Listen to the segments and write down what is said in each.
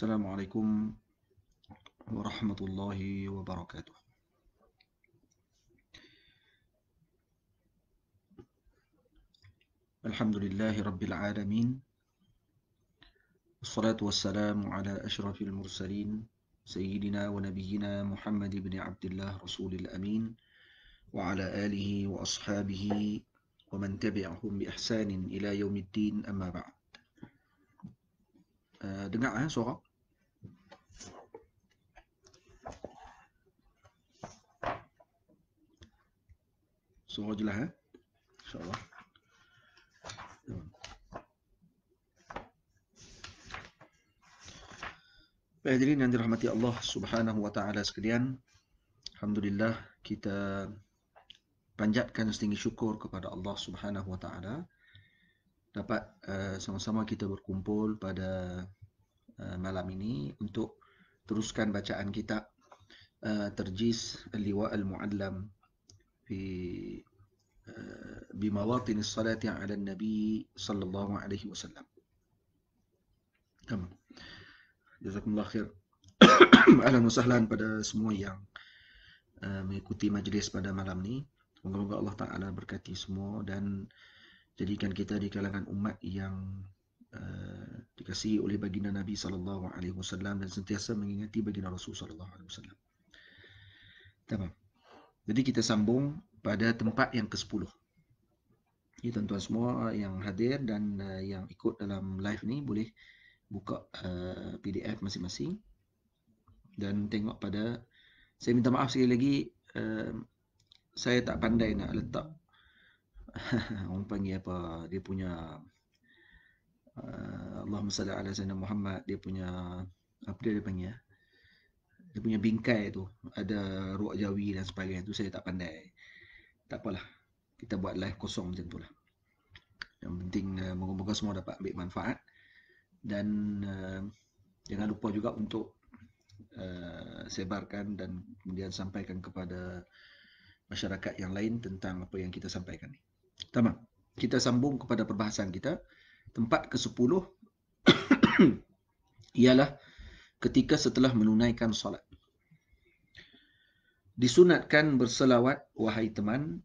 السلام عليكم ورحمة الله وبركاته الحمد لله رب العالمين والصلاة والسلام على أشرف المرسلين سيدنا ونبينا محمد بن عبد الله رسول الأمين وعلى آله وأصحابه ومن تبعهم بإحسان إلى يوم الدين أما بعد dengar آه، eh Suruh je lah eh. InsyaAllah. Baik hadirin yang dirahmati Allah subhanahu wa ta'ala sekalian. Alhamdulillah kita panjatkan setinggi syukur kepada Allah subhanahu wa ta'ala. Dapat uh, sama-sama kita berkumpul pada uh, malam ini untuk teruskan bacaan kitab uh, Terjis Al-Liwa al Muadlam di بمواطن الصلاة على النبي صلى الله عليه وسلم تمام جزاكم الله خير أهلا وسهلا pada semua yang mengikuti majlis pada malam ni Semoga Allah Ta'ala berkati semua dan jadikan kita di kalangan umat yang uh, dikasihi oleh baginda Nabi sallallahu alaihi wasallam dan sentiasa mengingati baginda Rasul sallallahu alaihi wasallam. Tamam. Jadi kita sambung pada tempat yang ke-10. Ya tuan-tuan semua uh, yang hadir dan uh, yang ikut dalam live ni boleh buka uh, PDF masing-masing dan tengok pada saya minta maaf sekali lagi uh, saya tak pandai nak letak orang panggil apa dia punya uh, Allahumma salli ala sayyidina Muhammad dia punya apa dia, dia panggil ya? dia punya bingkai tu ada ruak jawi dan sebagainya tu saya tak pandai uh, tak apalah kita buat live kosong macam tu lah yang penting uh, moga-moga semua dapat ambil manfaat dan uh, jangan lupa juga untuk uh, sebarkan dan kemudian sampaikan kepada masyarakat yang lain tentang apa yang kita sampaikan ni. Tamam. Kita sambung kepada perbahasan kita. Tempat ke-10 ialah ketika setelah menunaikan solat. Disunatkan berselawat, wahai teman,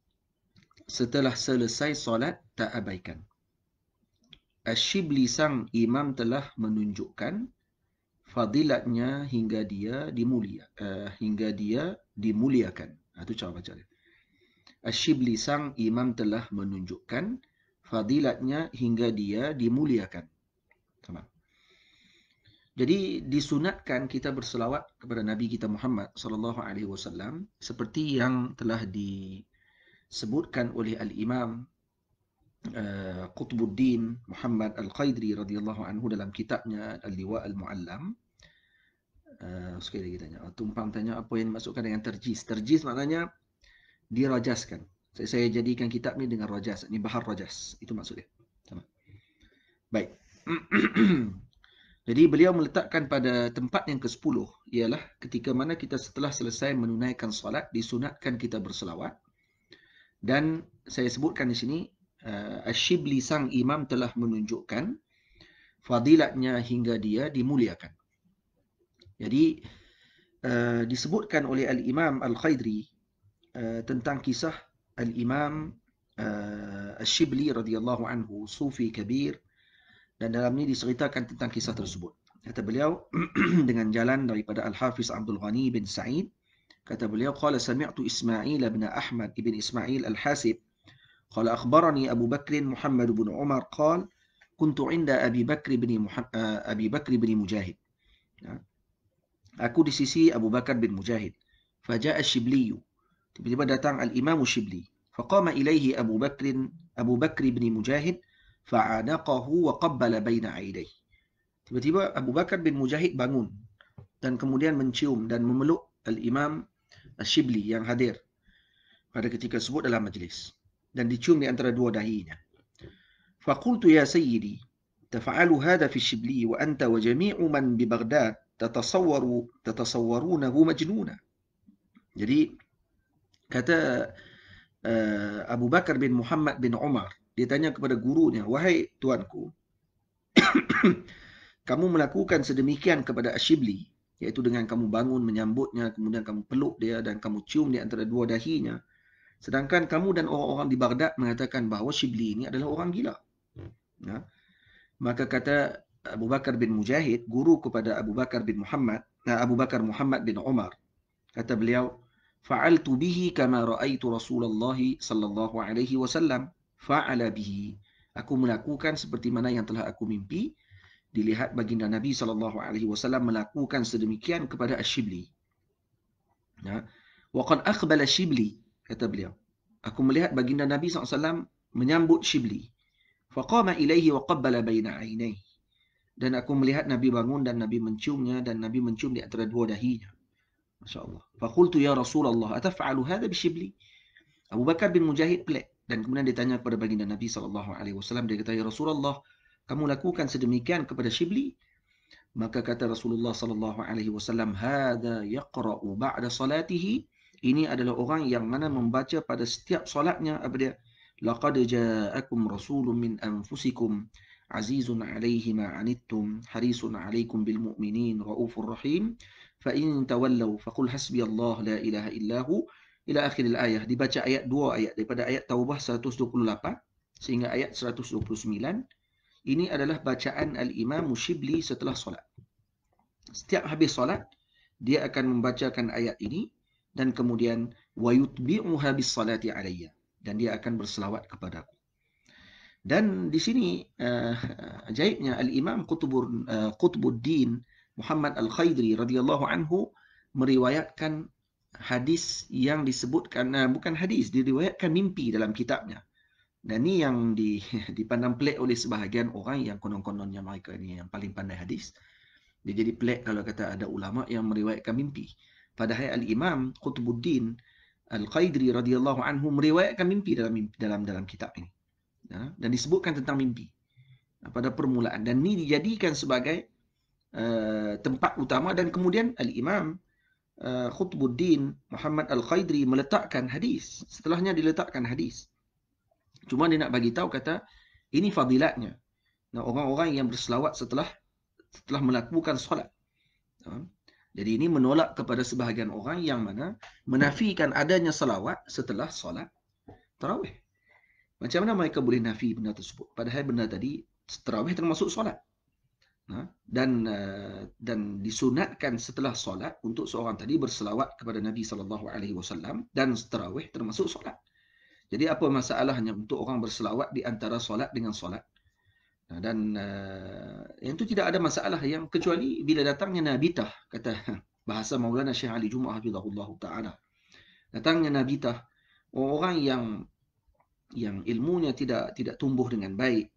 setelah selesai solat tak abaikan. Ashibli sang imam telah menunjukkan fadilatnya hingga dia dimulia uh, hingga dia dimuliakan. Itu ha, cara baca dia. Ashibli sang imam telah menunjukkan fadilatnya hingga dia dimuliakan. Tamam. Jadi disunatkan kita berselawat kepada Nabi kita Muhammad sallallahu alaihi wasallam seperti yang telah di disebutkan oleh al-Imam uh, eh, Qutbuddin Muhammad Al-Qaidri radhiyallahu anhu dalam kitabnya Al-Liwa Al-Muallam. Uh, sekali lagi tanya, ah, tumpang tanya apa yang dimasukkan dengan terjis? Terjis maknanya dirajaskan. Saya, saya jadikan kitab ni dengan rajas, ni bahar rajas. Itu maksudnya. Sama. Baik. Jadi beliau meletakkan pada tempat yang ke-10 ialah ketika mana kita setelah selesai menunaikan solat disunatkan kita berselawat dan saya sebutkan di sini, uh, eh, Ashibli sang imam telah menunjukkan fadilatnya hingga dia dimuliakan. Jadi uh, disebutkan oleh Al Imam Al Khaidri uh, eh, tentang kisah Al Imam uh, Ashibli radhiyallahu anhu, sufi kabir. Dan dalam ini diceritakan tentang kisah tersebut. Kata beliau dengan jalan daripada Al-Hafiz Abdul Ghani bin Sa'id كتب لي قال سمعت إسماعيل بن أحمد بن إسماعيل الحاسب قال أخبرني أبو بكر محمد بن عمر قال كنت عند أبي بكر بن محمد أبي بكر بن مجاهد أكود سيسي أبو بكر بن مجاهد فجاء الشبلي تبدي بدأت الإمام الشبلي فقام إليه أبو بكر أبو بكر بن مجاهد فعانقه وقبل بين عينيه تبدي أبو بكر بن مجاهد بانون dan kemudian mencium dan memeluk الإمام Shibli yang hadir pada ketika sebut dalam majlis dan dicium di antara dua dahinya. Fakultu ya Sayyidi, tafa'alu hada fi Shibli wa anta wa jami'u man bi Baghdad tatasawwaru tatasawwarunahu majnuna. Jadi kata uh, Abu Bakar bin Muhammad bin Umar dia tanya kepada gurunya, wahai tuanku, kamu melakukan sedemikian kepada Ashibli, iaitu dengan kamu bangun menyambutnya kemudian kamu peluk dia dan kamu cium di antara dua dahinya sedangkan kamu dan orang-orang di Baghdad mengatakan bahawa Shibli ini adalah orang gila hmm. ya. maka kata Abu Bakar bin Mujahid guru kepada Abu Bakar bin Muhammad eh, Abu Bakar Muhammad bin Umar kata beliau fa'altu bihi kama tu Rasulullah sallallahu alaihi wasallam fa'ala bihi aku melakukan seperti mana yang telah aku mimpi dilihat baginda Nabi saw melakukan sedemikian kepada Ashibli. Ya. Wa qad aqbala Shibli kata beliau. Aku melihat baginda Nabi SAW menyambut Shibli. Faqama ilaihi wa qabbala bayna ainihi. Dan aku melihat Nabi bangun dan Nabi menciumnya dan Nabi mencium di antara dua dahinya. Masya-Allah. Faqultu ya Rasulullah ataf'alu hadha bi Shibli? Abu Bakar bin Mujahid pelik dan kemudian ditanya kepada baginda Nabi saw dia kata ya Rasulullah, kamu lakukan sedemikian kepada Shibli? Maka kata Rasulullah sallallahu alaihi wasallam, "Hada yaqra'u ba'da salatih. Ini adalah orang yang mana membaca pada setiap solatnya apa dia? "Laqad ja'akum rasulun min anfusikum azizun 'alaihi ma 'anittum, harisun 'alaikum bil mu'minin, raufur rahim. Fa in tawallaw faqul hasbi Allah la ilaha illahu." Ila akhir ayat. Dibaca ayat dua ayat. Daripada ayat Taubah 128 sehingga ayat 129. Ini adalah bacaan Al-Imam Shibli setelah solat. Setiap habis solat, dia akan membacakan ayat ini dan kemudian وَيُطْبِعُهَا بِالصَّلَاتِ عَلَيَّ Dan dia akan berselawat kepada aku. Dan di sini, uh, ajaibnya Al-Imam Qutbur, uh, eh, Muhammad al Khaydri radhiyallahu anhu meriwayatkan hadis yang disebutkan, uh, bukan hadis, diriwayatkan mimpi dalam kitabnya. Nah ni yang dipandang pelik oleh sebahagian orang yang konon kononnya mereka ini yang paling pandai hadis. Dia jadi pelik kalau kata ada ulama yang meriwayatkan mimpi. Padahal Al-Imam Qutbuddin Al-Qaidri radhiyallahu anhu meriwayatkan mimpi dalam dalam dalam kitab ini. Ya, dan disebutkan tentang mimpi uh, pada permulaan dan ini dijadikan sebagai uh, tempat utama dan kemudian al-Imam uh, Khutbuddin Muhammad Al-Qaidri meletakkan hadis setelahnya diletakkan hadis Cuma dia nak bagi tahu kata ini fadilatnya. Nah, orang-orang yang berselawat setelah setelah melakukan solat. Jadi ini menolak kepada sebahagian orang yang mana menafikan adanya selawat setelah solat tarawih. Macam mana mereka boleh nafi benda tersebut? Padahal benda tadi tarawih termasuk solat. dan eh, dan disunatkan setelah solat untuk seorang tadi berselawat kepada Nabi saw dan tarawih termasuk solat. Jadi apa masalahnya untuk orang berselawat di antara solat dengan solat? dan uh, yang itu tidak ada masalah yang kecuali bila datangnya nabi Nabitah kata bahasa Maulana Syekh Ali Jumaah Hafizahullah Ta'ala datangnya nabi Nabitah orang yang yang ilmunya tidak tidak tumbuh dengan baik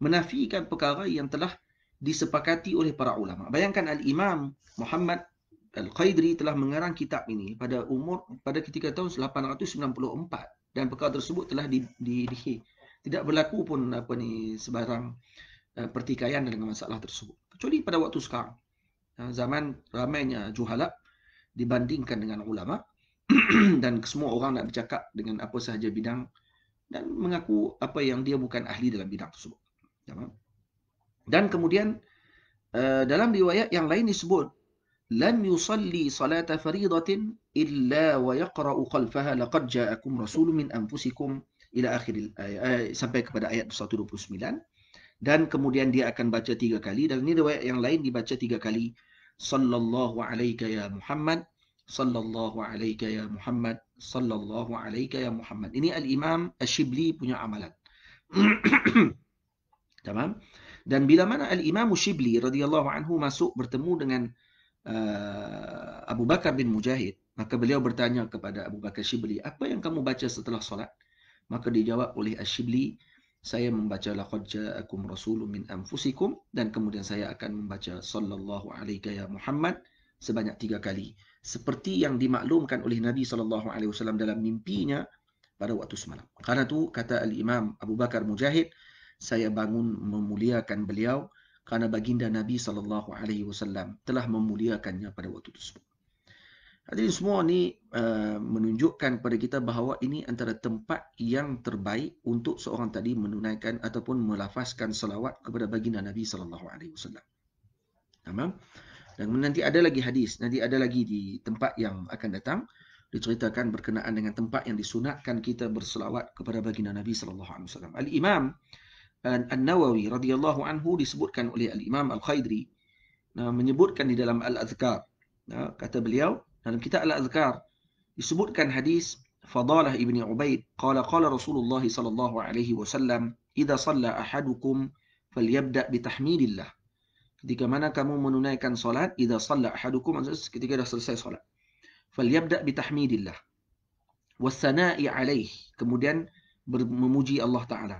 menafikan perkara yang telah disepakati oleh para ulama bayangkan Al-Imam Muhammad Al-Qaidri telah mengarang kitab ini pada umur pada ketika tahun 894 dan perkara tersebut telah didihi. Tidak berlaku pun apa ni sebarang eh, pertikaian dengan masalah tersebut. Kecuali pada waktu sekarang. Eh, zaman ramainya juhalak dibandingkan dengan ulama dan semua orang nak bercakap dengan apa sahaja bidang dan mengaku apa yang dia bukan ahli dalam bidang tersebut. Dan kemudian eh, dalam riwayat yang lain disebut لم يصلي صلاة فريضة إلا ويقرأ خلفها لقد جاءكم رسول من أنفسكم إلى آخر الآية sampai kepada ayat 129 dan kemudian dia akan baca tiga kali dan ini riwayat yang lain dibaca tiga kali sallallahu alaika ya Muhammad sallallahu alaika ya Muhammad sallallahu alaika ya Muhammad ini al-imam Ash-Shibli punya amalan tamam dan bila mana al-imam Ash-Shibli radhiyallahu anhu masuk bertemu dengan uh, Abu Bakar bin Mujahid, maka beliau bertanya kepada Abu Bakar Shibli, apa yang kamu baca setelah solat? Maka dijawab oleh Ashibli, saya membaca laqad ja'akum rasulun min anfusikum dan kemudian saya akan membaca sallallahu alaihi ya Muhammad sebanyak tiga kali. Seperti yang dimaklumkan oleh Nabi sallallahu alaihi wasallam dalam mimpinya pada waktu semalam. Karena itu kata al-Imam Abu Bakar Mujahid, saya bangun memuliakan beliau kerana baginda Nabi sallallahu alaihi wasallam telah memuliakannya pada waktu tersebut. Jadi semua ini uh, menunjukkan kepada kita bahawa ini antara tempat yang terbaik untuk seorang tadi menunaikan ataupun melafazkan selawat kepada baginda Nabi sallallahu alaihi wasallam. Tamam? Dan nanti ada lagi hadis, nanti ada lagi di tempat yang akan datang diceritakan berkenaan dengan tempat yang disunatkan kita berselawat kepada baginda Nabi sallallahu alaihi wasallam. Al-Imam An-Nawawi radhiyallahu anhu disebutkan oleh Al-Imam Al-Khaidri menyebutkan di dalam Al-Azkar. kata beliau dalam kitab Al-Azkar disebutkan hadis Fadalah Ibn Ubaid qala qala Rasulullah sallallahu alaihi wasallam idza salla ahadukum falyabda bi tahmidillah. Ketika mana kamu menunaikan solat idza salla ahadukum ketika dah selesai solat. Falyabda bi tahmidillah. Wasana'i alaih. Kemudian memuji Allah Ta'ala.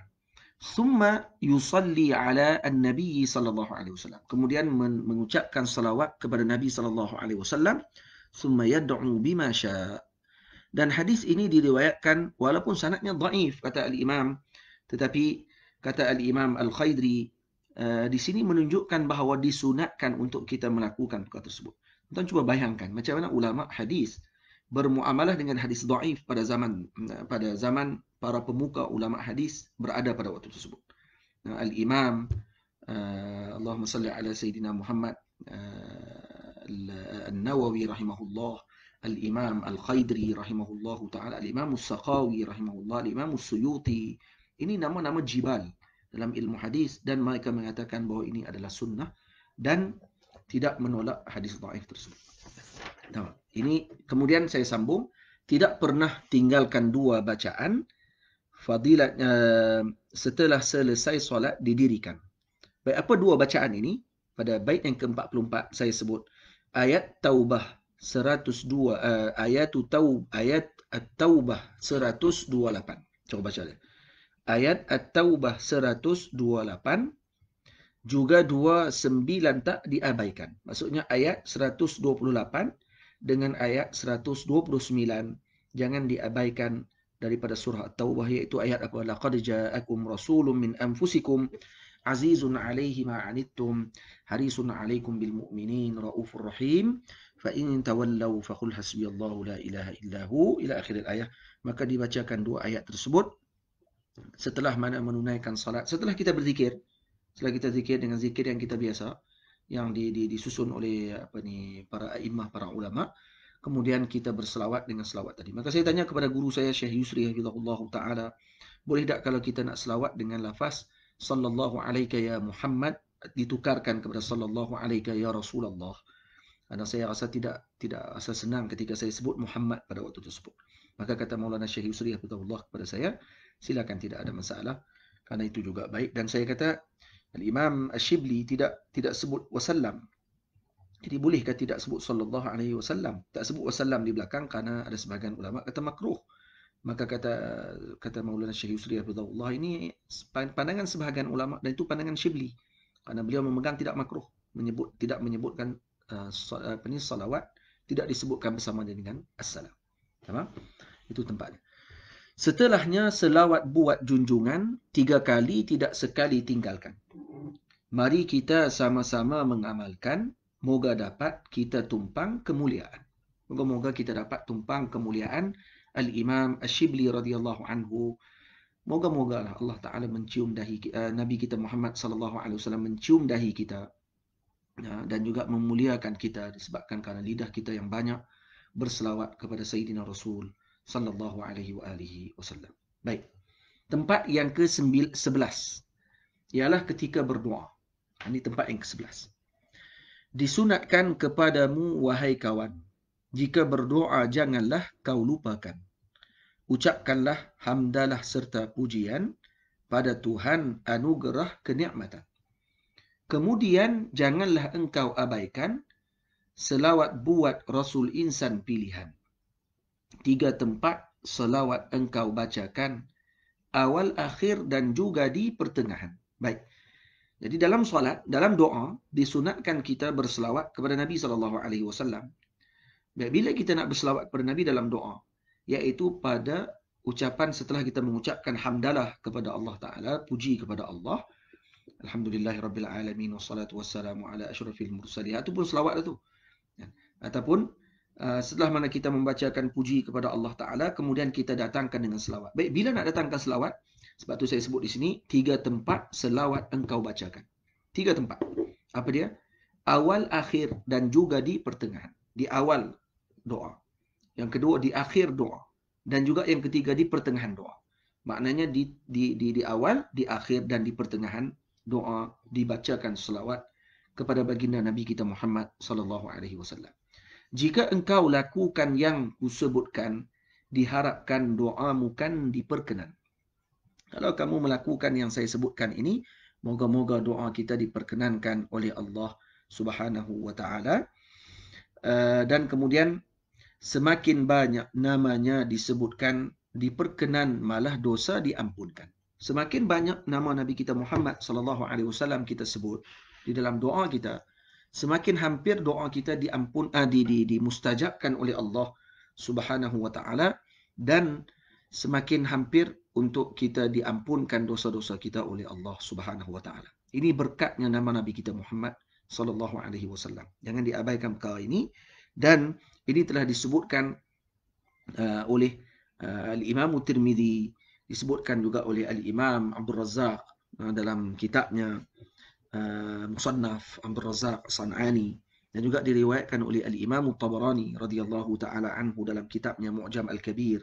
Summa yusalli ala an-nabi sallallahu alaihi wasallam. Kemudian men- mengucapkan salawat kepada Nabi sallallahu alaihi wasallam. Summa yad'u bima syaa. Dan hadis ini diriwayatkan walaupun sanadnya dhaif kata al-Imam tetapi kata al-Imam al-Khaidri uh, di sini menunjukkan bahawa disunatkan untuk kita melakukan perkara tersebut. Tuan cuba bayangkan macam mana ulama hadis bermuamalah dengan hadis dhaif pada zaman eh, pada zaman para pemuka ulama hadis berada pada waktu tersebut. Al-Imam eh, Allahumma salli ala Sayyidina Muhammad eh, Al-Nawawi rahimahullah Al-Imam al Qaidri, rahimahullah, ta'ala Al-Imam Al-Sakawi rahimahullah Al-Imam Al-Suyuti Ini nama-nama jibal dalam ilmu hadis Dan mereka mengatakan bahawa ini adalah sunnah Dan tidak menolak hadis da'if tersebut Ini kemudian saya sambung Tidak pernah tinggalkan dua bacaan fadilat uh, setelah selesai solat didirikan. Baik apa dua bacaan ini? Pada bait yang ke-44 saya sebut ayat taubah 102 uh, eh, ayat taub ayat at-taubah 128. Cuba baca dia. Ayat at-taubah 128 juga 29 tak diabaikan. Maksudnya ayat 128 dengan ayat 129 jangan diabaikan daripada surah At-Taubah iaitu ayat apa laqad ja'akum rasulun min anfusikum azizun 'alaihi ma 'anittum harisun 'alaikum bil mu'minin raufur rahim fa in tawallaw fa qul hasbiyallahu la ilaha illahu ila akhir ayat maka dibacakan dua ayat tersebut setelah mana menunaikan salat setelah kita berzikir setelah kita zikir dengan zikir yang kita biasa yang di, di, disusun oleh apa ni para imam para ulama kemudian kita berselawat dengan selawat tadi. Maka saya tanya kepada guru saya Syekh Yusri hafizahullah taala, boleh tak kalau kita nak selawat dengan lafaz sallallahu Alaihi ya Muhammad ditukarkan kepada sallallahu Alaihi ya Rasulullah. Karena saya rasa tidak tidak rasa senang ketika saya sebut Muhammad pada waktu tersebut. Maka kata Maulana Syekh Yusri hafizahullah kepada saya, silakan tidak ada masalah karena itu juga baik dan saya kata Al-Imam Ash-Shibli tidak tidak sebut wasallam jadi boleh ke tidak sebut sallallahu alaihi wasallam? Tak sebut wasallam di belakang kerana ada sebahagian ulama kata makruh. Maka kata kata Maulana Syekh Yusri Abdullah ini pandangan sebahagian ulama dan itu pandangan Syibli. Karena beliau memegang tidak makruh menyebut tidak menyebutkan uh, apa ni salawat tidak disebutkan bersama dengan assalam. Tamam? Itu tempatnya. Setelahnya selawat buat junjungan tiga kali tidak sekali tinggalkan. Mari kita sama-sama mengamalkan moga dapat kita tumpang kemuliaan. Moga-moga kita dapat tumpang kemuliaan Al-Imam Ash-Shibli radhiyallahu anhu. Moga-moga lah Allah Ta'ala mencium dahi eh, Nabi kita Muhammad sallallahu alaihi wasallam mencium dahi kita ya, dan juga memuliakan kita disebabkan karena lidah kita yang banyak berselawat kepada Sayyidina Rasul sallallahu alaihi wa alihi wasallam. Baik. Tempat yang ke-11 ialah ketika berdoa. Ha, ini tempat yang ke-11 disunatkan kepadamu wahai kawan jika berdoa janganlah kau lupakan ucapkanlah hamdalah serta pujian pada Tuhan anugerah kenikmatan kemudian janganlah engkau abaikan selawat buat rasul insan pilihan tiga tempat selawat engkau bacakan awal akhir dan juga di pertengahan baik jadi dalam solat, dalam doa disunatkan kita berselawat kepada Nabi sallallahu alaihi wasallam. Bila kita nak berselawat kepada Nabi dalam doa, iaitu pada ucapan setelah kita mengucapkan hamdalah kepada Allah taala, puji kepada Allah. Alhamdulillahirabbil alamin wassalatu wassalamu ala asyrafil mursalin. Itu pun selawat itu. Ya. Ataupun uh, setelah mana kita membacakan puji kepada Allah taala, kemudian kita datangkan dengan selawat. Baik, bila nak datangkan selawat, sebab tu saya sebut di sini tiga tempat selawat engkau bacakan. Tiga tempat. Apa dia? Awal, akhir dan juga di pertengahan. Di awal doa. Yang kedua di akhir doa. Dan juga yang ketiga di pertengahan doa. Maknanya di di di, di awal, di akhir dan di pertengahan doa dibacakan selawat kepada baginda Nabi kita Muhammad sallallahu alaihi wasallam. Jika engkau lakukan yang kusebutkan, diharapkan doamu kan diperkenan. Kalau kamu melakukan yang saya sebutkan ini, moga-moga doa kita diperkenankan oleh Allah Subhanahu wa taala. Eh, dan kemudian semakin banyak namanya disebutkan diperkenan malah dosa diampunkan. Semakin banyak nama Nabi kita Muhammad sallallahu alaihi wasallam kita sebut di dalam doa kita, semakin hampir doa kita diampun eh, di, di, di, mustajabkan oleh Allah Subhanahu wa taala dan semakin hampir untuk kita diampunkan dosa-dosa kita oleh Allah Subhanahu wa taala. Ini berkatnya nama Nabi kita Muhammad sallallahu alaihi wasallam. Jangan diabaikan perkara ini dan ini telah disebutkan uh, oleh uh, Al-Imam Tirmizi, disebutkan juga oleh Al-Imam Abdul Razzaq uh, dalam kitabnya uh, Musannaf Abdul Razzaq San'ani dan juga diriwayatkan oleh Al-Imam Tabarani radhiyallahu taala anhu dalam kitabnya Mu'jam Al-Kabir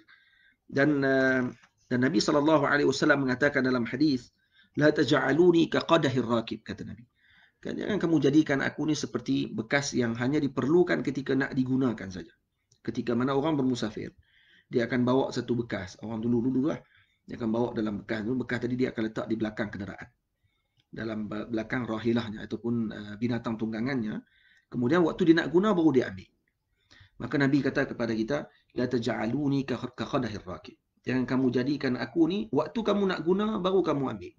dan eh, dan Nabi sallallahu alaihi wasallam mengatakan dalam hadis la taj'aluni ka qadahir raqib kata Nabi kan jangan kamu jadikan aku ni seperti bekas yang hanya diperlukan ketika nak digunakan saja ketika mana orang bermusafir dia akan bawa satu bekas orang dulu-dulu lah dia akan bawa dalam bekas tu bekas tadi dia akan letak di belakang kenderaan dalam belakang rahilahnya ataupun eh, binatang tunggangannya kemudian waktu dia nak guna baru dia ambil maka nabi kata kepada kita la taj'aluni ka khadahir raqib. Jangan kamu jadikan aku ni waktu kamu nak guna baru kamu ambil.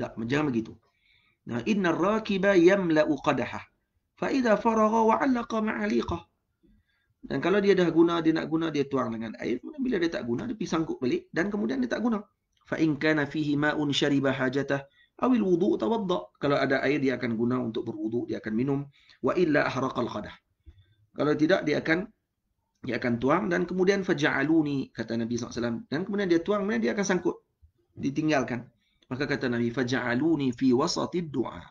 Tak, jangan begitu. Nah, inna raqiba yamla'u qadaha. Fa idza faragha wa 'allaqa ma'aliqah. Dan kalau dia dah guna, dia nak guna, dia tuang dengan air. Kemudian bila dia tak guna, dia pisangkuk sangkut balik. Dan kemudian dia tak guna. فَإِنْ كَانَ فِيهِ maun شَرِبَ hajatah أَوِ الْوُضُوءُ تَوَضَّعُ Kalau ada air, dia akan guna untuk berwudu, dia akan minum. Wa وَإِلَّا أَحْرَقَ الْخَدَهُ Kalau tidak, dia akan dia akan tuang dan kemudian faja'aluni kata Nabi SAW dan kemudian dia tuang kemudian dia akan sangkut ditinggalkan maka kata Nabi faja'aluni fi wasati du'a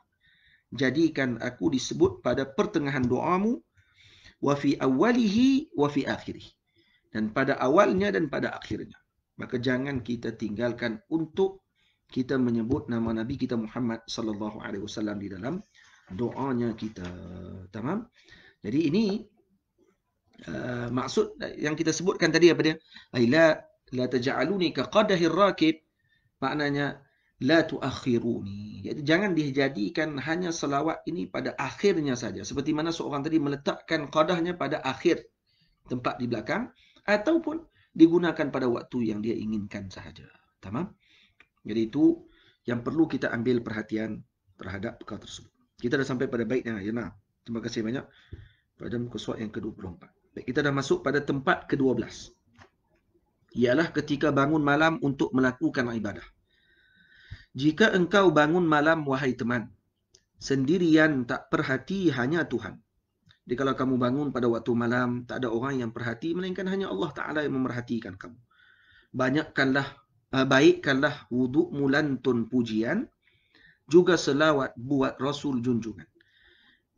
jadikan aku disebut pada pertengahan doamu wa fi awalihi wa fi akhirih dan pada awalnya dan pada akhirnya maka jangan kita tinggalkan untuk kita menyebut nama Nabi kita Muhammad sallallahu alaihi wasallam di dalam doanya kita tamam jadi ini Ah, maksud yang kita sebutkan tadi apa dia? Aila la taj'aluni ka qadahir raqib. Maknanya la tuakhiruni. Iaitu jangan dijadikan hanya selawat ini pada akhirnya saja. Seperti mana seorang tadi meletakkan qadahnya pada akhir tempat di belakang ataupun digunakan pada waktu yang dia inginkan sahaja. Tamam? Jadi itu yang perlu kita ambil perhatian terhadap perkara tersebut. Kita dah sampai pada baiknya, Yana. Terima kasih banyak. Pada muka suat yang ke-24. Baik, kita dah masuk pada tempat ke-12. Ialah ketika bangun malam untuk melakukan ibadah. Jika engkau bangun malam, wahai teman, sendirian tak perhati hanya Tuhan. Jadi kalau kamu bangun pada waktu malam, tak ada orang yang perhati, melainkan hanya Allah Ta'ala yang memerhatikan kamu. Banyakkanlah, eh, baikkanlah wudukmu mulantun pujian, juga selawat buat Rasul junjungan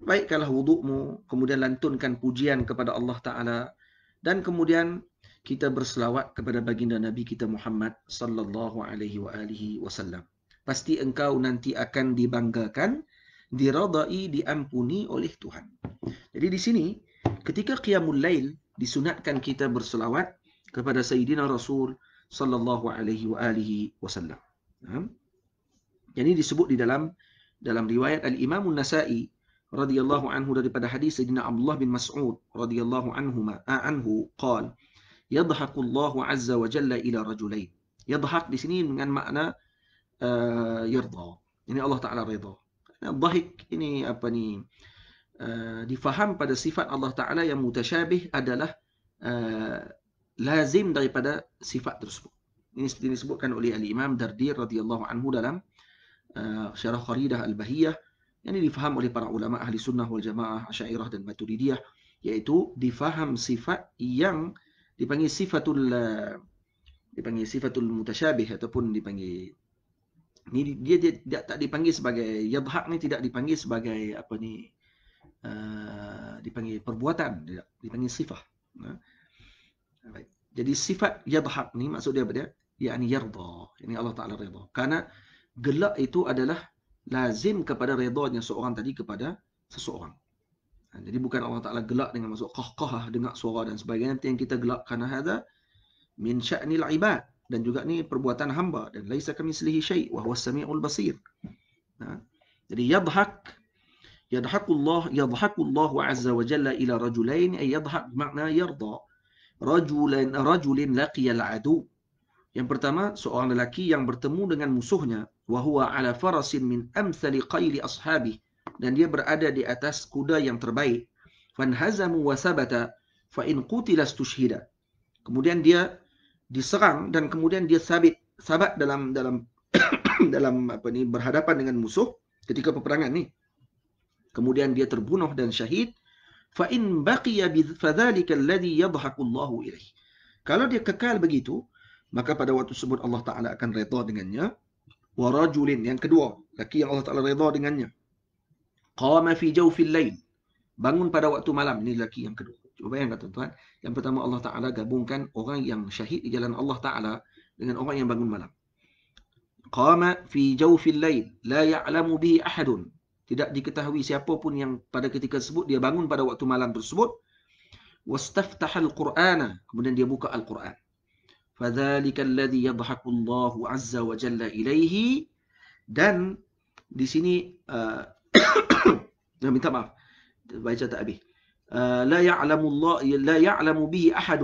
baikkanlah wudukmu, kemudian lantunkan pujian kepada Allah Ta'ala, dan kemudian kita berselawat kepada baginda Nabi kita Muhammad sallallahu alaihi wa alihi wasallam. Pasti engkau nanti akan dibanggakan, diradai, diampuni oleh Tuhan. Jadi di sini, ketika Qiyamul Lail disunatkan kita berselawat kepada Sayyidina Rasul sallallahu alaihi wa alihi wasallam. Jadi disebut di dalam dalam riwayat Al-Imam An-Nasa'i Al radhiyallahu anhu daripada hadis Sayyidina Abdullah bin Mas'ud radhiyallahu anhu anhu qaal yadhhaqu Allah azza wa jalla ila rajulain yadhhaq di sini dengan makna uh, eh, yirda ini Allah taala redha dhahik ini apa ni uh, difaham pada sifat Allah taala yang mutasyabih adalah uh, lazim daripada sifat tersebut ini seperti disebutkan oleh al-Imam Dardir radhiyallahu anhu dalam uh, syarah Qaridah al-Bahiyah yang ini difaham oleh para ulama ahli sunnah wal jamaah, asyairah dan maturidiyah. Iaitu difaham sifat yang dipanggil sifatul eh, dipanggil sifatul mutasyabih ataupun dipanggil ni dia, dia, dia tak dipanggil sebagai yadhak ni tidak dipanggil sebagai apa ni uh, dipanggil perbuatan tidak dipanggil sifat ha? jadi sifat yadhak ni maksud dia apa dia yakni yarda ini Allah taala redha kerana gelak itu adalah lazim kepada redanya seorang tadi kepada seseorang. Ha, jadi bukan Allah Ta'ala gelak dengan masuk kahkahah lah, dengar suara dan sebagainya. Nanti yang kita gelak kerana lah hadha min sya'nil ibad. Dan juga ni perbuatan hamba. Dan laisa kami selihi syait. Wahuas sami'ul basir. Ha? Jadi yadhak. Yadhakullah. Yadhakullah wa azza wa jalla ila rajulain. Ay makna yardha. Rajulin, rajulin laqiyal adu. Yang pertama, seorang lelaki yang bertemu dengan musuhnya, wahwa ala farasin min amthali qaili ashabi, dan dia berada di atas kuda yang terbaik. Fan hazamu wasabata, fa in qutila stushhida. Kemudian dia diserang dan kemudian dia sabit sabat dalam dalam dalam apa ni berhadapan dengan musuh ketika peperangan ni. Kemudian dia terbunuh dan syahid. Fa in baqiya bi fadzalika alladhi yadhhaku Allahu ilaihi. Kalau dia kekal begitu, maka pada waktu tersebut Allah Taala akan redha dengannya wa rajulin yang kedua laki yang Allah Taala redha dengannya qama fi jawfil lail bangun pada waktu malam ini laki yang kedua cuba bayangkan tuan-tuan yang pertama Allah Taala gabungkan orang yang syahid di jalan Allah Taala dengan orang yang bangun malam qama fi jawfil lail la ya'lamu bihi ahadun tidak diketahui siapa pun yang pada ketika tersebut dia bangun pada waktu malam tersebut wastaftaha al-qur'ana kemudian dia buka al-qur'an فذلك الذي يضحك الله عز وجل إليه dan di sini uh, minta maaf baca tak habis uh, لا يعلم الله لا يعلم به أحد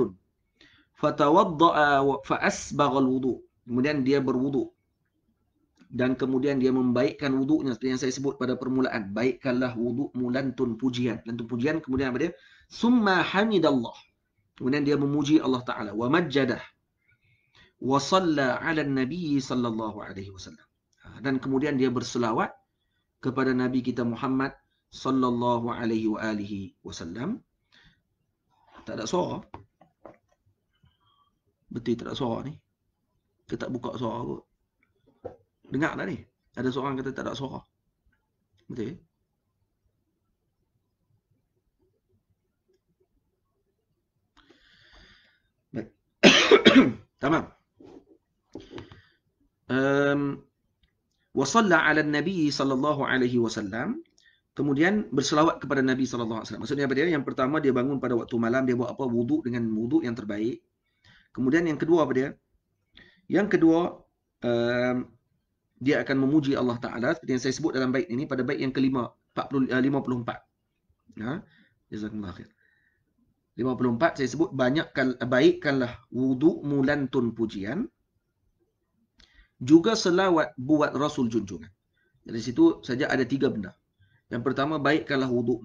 فتوضأ فأسبغ الوضوء kemudian dia berwudu dan kemudian dia membaikkan wuduknya seperti yang saya sebut pada permulaan baikkanlah wudukmu lantun pujian lantun pujian kemudian apa dia summa hamidallah kemudian dia memuji Allah taala wa wa 'ala nabi sallallahu alaihi wasallam. Dan kemudian dia berselawat kepada Nabi kita Muhammad sallallahu alaihi wa alihi wasallam. Tak ada suara. Betul tak ada suara ni. Kita tak buka suara kot. Dengar tak ni? Ada seorang kata tak ada suara. Betul? Baik. Tamam. وصلى على النبي صلى الله عليه وسلم Kemudian berselawat kepada Nabi SAW. Maksudnya apa dia? Yang pertama dia bangun pada waktu malam. Dia buat apa? Wuduk dengan wuduk yang terbaik. Kemudian yang kedua apa dia? Yang kedua, um, dia akan memuji Allah Ta'ala. Seperti yang saya sebut dalam baik ini. Pada baik yang kelima. 40, uh, Ha? Jazakumullah khair. 54 saya sebut. Banyakkan, baikkanlah wudukmu lantun pujian juga selawat buat Rasul junjungan. Dari situ saja ada tiga benda. Yang pertama, baikkanlah wuduk.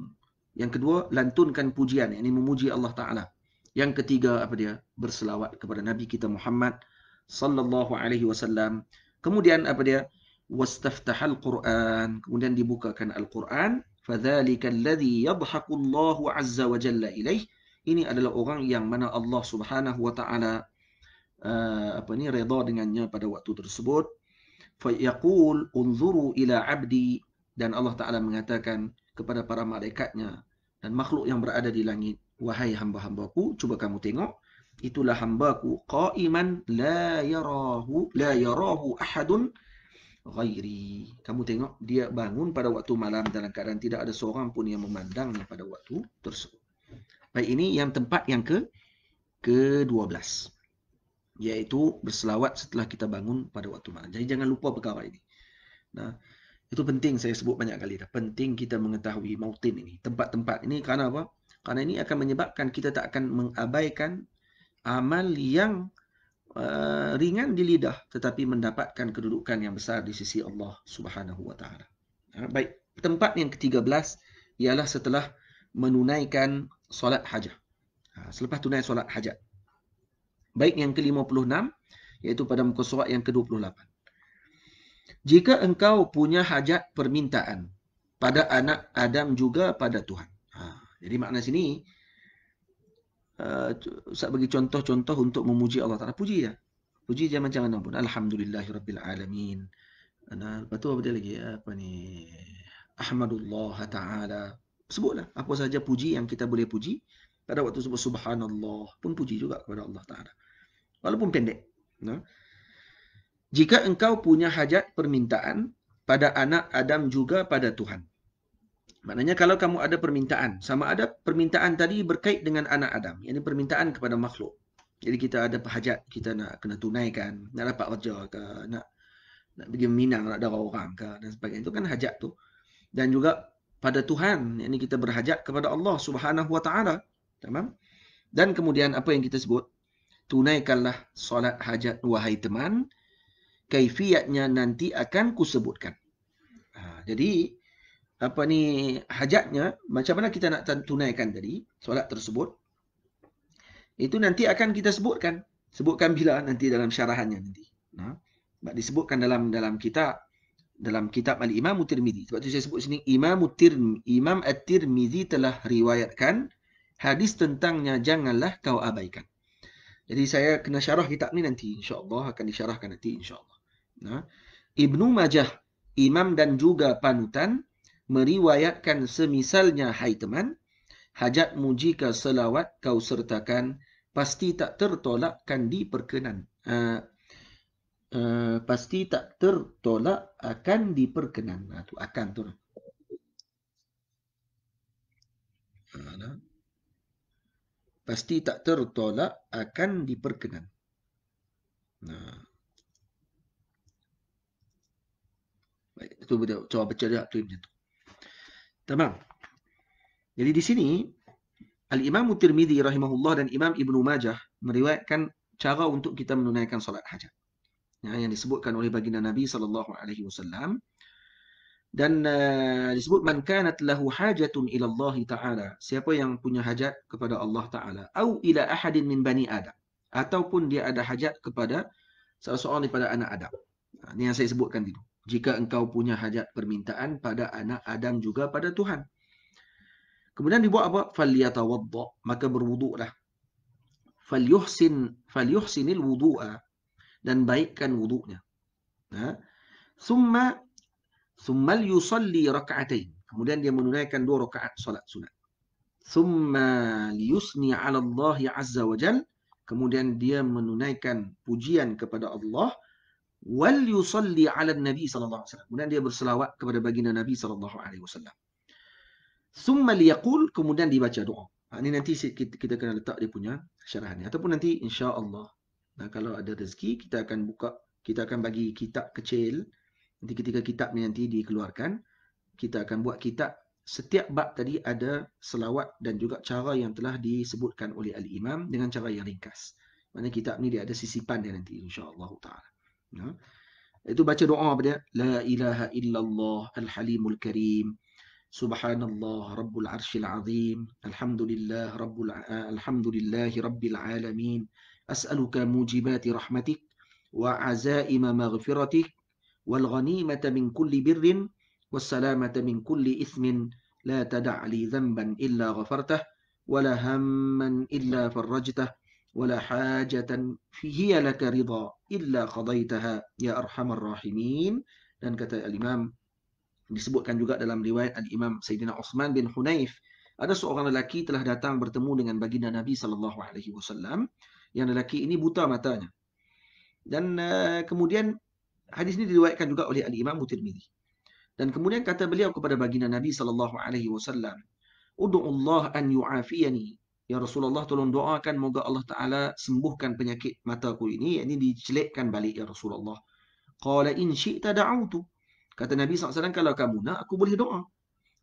Yang kedua, lantunkan pujian. Ini memuji Allah Ta'ala. Yang ketiga, apa dia? Berselawat kepada Nabi kita Muhammad sallallahu alaihi wasallam. Kemudian apa dia? Wastaftahal Quran. Kemudian dibukakan Al-Quran. Fadhalika alladhi yadhaku azza wa jalla ilaih. Ini adalah orang yang mana Allah Subhanahu wa taala uh, apa ni redha dengannya pada waktu tersebut fa yaqul unzuru ila abdi dan Allah Taala mengatakan kepada para malaikatnya dan makhluk yang berada di langit wahai hamba-hambaku cuba kamu tengok itulah hambaku qaiman la yarahu la yarahu ahadun ghairi kamu tengok dia bangun pada waktu malam dalam keadaan tidak ada seorang pun yang memandangnya pada waktu tersebut baik ini yang tempat yang ke ke 12 Yaitu berselawat setelah kita bangun pada waktu malam. Jadi jangan lupa perkara ini. Nah, itu penting saya sebut banyak kali dah. Penting kita mengetahui mautin ini, tempat-tempat ini kerana apa? Kerana ini akan menyebabkan kita tak akan mengabaikan amal yang uh, ringan di lidah tetapi mendapatkan kedudukan yang besar di sisi Allah Subhanahu wa taala. Baik, tempat yang ke-13 ialah setelah menunaikan solat hajat. Ha, selepas tunai solat hajat baik yang ke-56 iaitu pada muka surat yang ke-28. Jika engkau punya hajat permintaan pada anak Adam juga pada Tuhan. Ha, jadi makna sini uh, saya bagi contoh-contoh untuk memuji Allah Taala. Puji ya. Puji dia macam mana pun. Alhamdulillahirabbil alamin. lepas tu apa dia lagi? Apa ni? Ahmadullah taala. Sebutlah apa saja puji yang kita boleh puji pada waktu sebut subhanallah pun puji juga kepada Allah taala walaupun pendek. Ya. Jika engkau punya hajat permintaan pada anak Adam juga pada Tuhan. Maknanya kalau kamu ada permintaan, sama ada permintaan tadi berkait dengan anak Adam, ini permintaan kepada makhluk. Jadi kita ada hajat kita nak kena tunaikan, nak dapat kerja ke, nak nak pergi minang, nak darah orang ke dan sebagainya. Itu kan hajat tu. Dan juga pada Tuhan, ini kita berhajat kepada Allah Subhanahu Wa Taala. Tamam? Dan kemudian apa yang kita sebut, tunaikanlah solat hajat wahai teman kaifiatnya nanti akan kusebutkan ha, jadi apa ni hajatnya macam mana kita nak tunaikan tadi solat tersebut itu nanti akan kita sebutkan sebutkan bila nanti dalam syarahannya nanti nah ha, disebutkan dalam dalam kitab dalam kitab Al Imam Tirmizi sebab tu saya sebut sini Imam Tirmizi Imam At-Tirmizi telah riwayatkan hadis tentangnya janganlah kau abaikan jadi saya kena syarah kitab ni nanti insya-Allah akan disyarahkan nanti insya-Allah. Nah, Ibnu Majah, Imam dan juga panutan meriwayatkan semisalnya hai teman, hajat muji ke selawat kau sertakan pasti tak tertolakkan diperkenan. Uh, ah. uh, ah, pasti tak tertolak akan diperkenan. Nah, akan tu. Ah, nah, nah pasti tak tertolak akan diperkenan. Nah. Baik, itu betul. coba baca dia tu macam Tamam. Jadi di sini Al-Imam Tirmizi rahimahullah dan Imam Ibnu Majah meriwayatkan cara untuk kita menunaikan solat hajat. Ya, yang disebutkan oleh baginda Nabi sallallahu alaihi wasallam dan uh, disebut man kanat lahu hajatun ila Allah taala siapa yang punya hajat kepada Allah taala au ila ahadin min bani adam ataupun dia ada hajat kepada salah seorang daripada anak adam ini ha, yang saya sebutkan itu jika engkau punya hajat permintaan pada anak adam juga pada Tuhan kemudian dibuat apa falyatawaddo maka berwuduklah falyuhsin falyuhsinil wudu'a dan baikkan wuduknya ha summa ثم ليصلي ركعتين kemudian dia menunaikan dua rakaat salat sunat ثم ليثني على الله عز وجل kemudian dia menunaikan pujian kepada Allah wal yusalli ala nabi sallallahu alaihi wasallam kemudian dia berselawat kepada baginda nabi sallallahu alaihi wasallam ثم ليقول kemudian dibaca doa ha, ini nanti kita kena letak dia punya syarahan ataupun nanti insyaallah Nah, kalau ada rezeki, kita akan buka, kita akan bagi kitab kecil Nanti ketika kitab ni nanti dikeluarkan, kita akan buat kitab setiap bab tadi ada selawat dan juga cara yang telah disebutkan oleh al-imam dengan cara yang ringkas. Mana kitab ni dia ada sisipan dia nanti insyaallah allah taala. Ya. Itu baca doa apa dia? La ilaha illallah al-halimul karim. Subhanallah rabbul arshil azim. Alhamdulillah rabbul alhamdulillah rabbil alamin. As'aluka mujibati rahmatik wa azaima maghfiratik والغنيمة من كل بر والسلامة من كل إثم لا تدع لي ذنبا إلا غفرته ولا هما إلا فرجته ولا حاجة هي لك رضا إلا قضيتها يا أرحم الراحمين dan kata Imam disebutkan juga dalam riwayat Al Imam Sayyidina Uthman bin Hunayf ada seorang lelaki telah datang bertemu dengan baginda Nabi sallallahu alaihi wasallam yang lelaki ini buta matanya dan uh, kemudian Hadis ini diriwayatkan juga oleh Ali Imam Tirmizi. Dan kemudian kata beliau kepada baginda Nabi sallallahu alaihi wasallam, "Ud'u Allah an yu'afiyani." Ya Rasulullah tolong doakan moga Allah Taala sembuhkan penyakit mataku ini, yakni dicelikkan balik ya Rasulullah. Qala in syi'ta da'utu. Kata Nabi SAW, kalau kamu nak, aku boleh doa.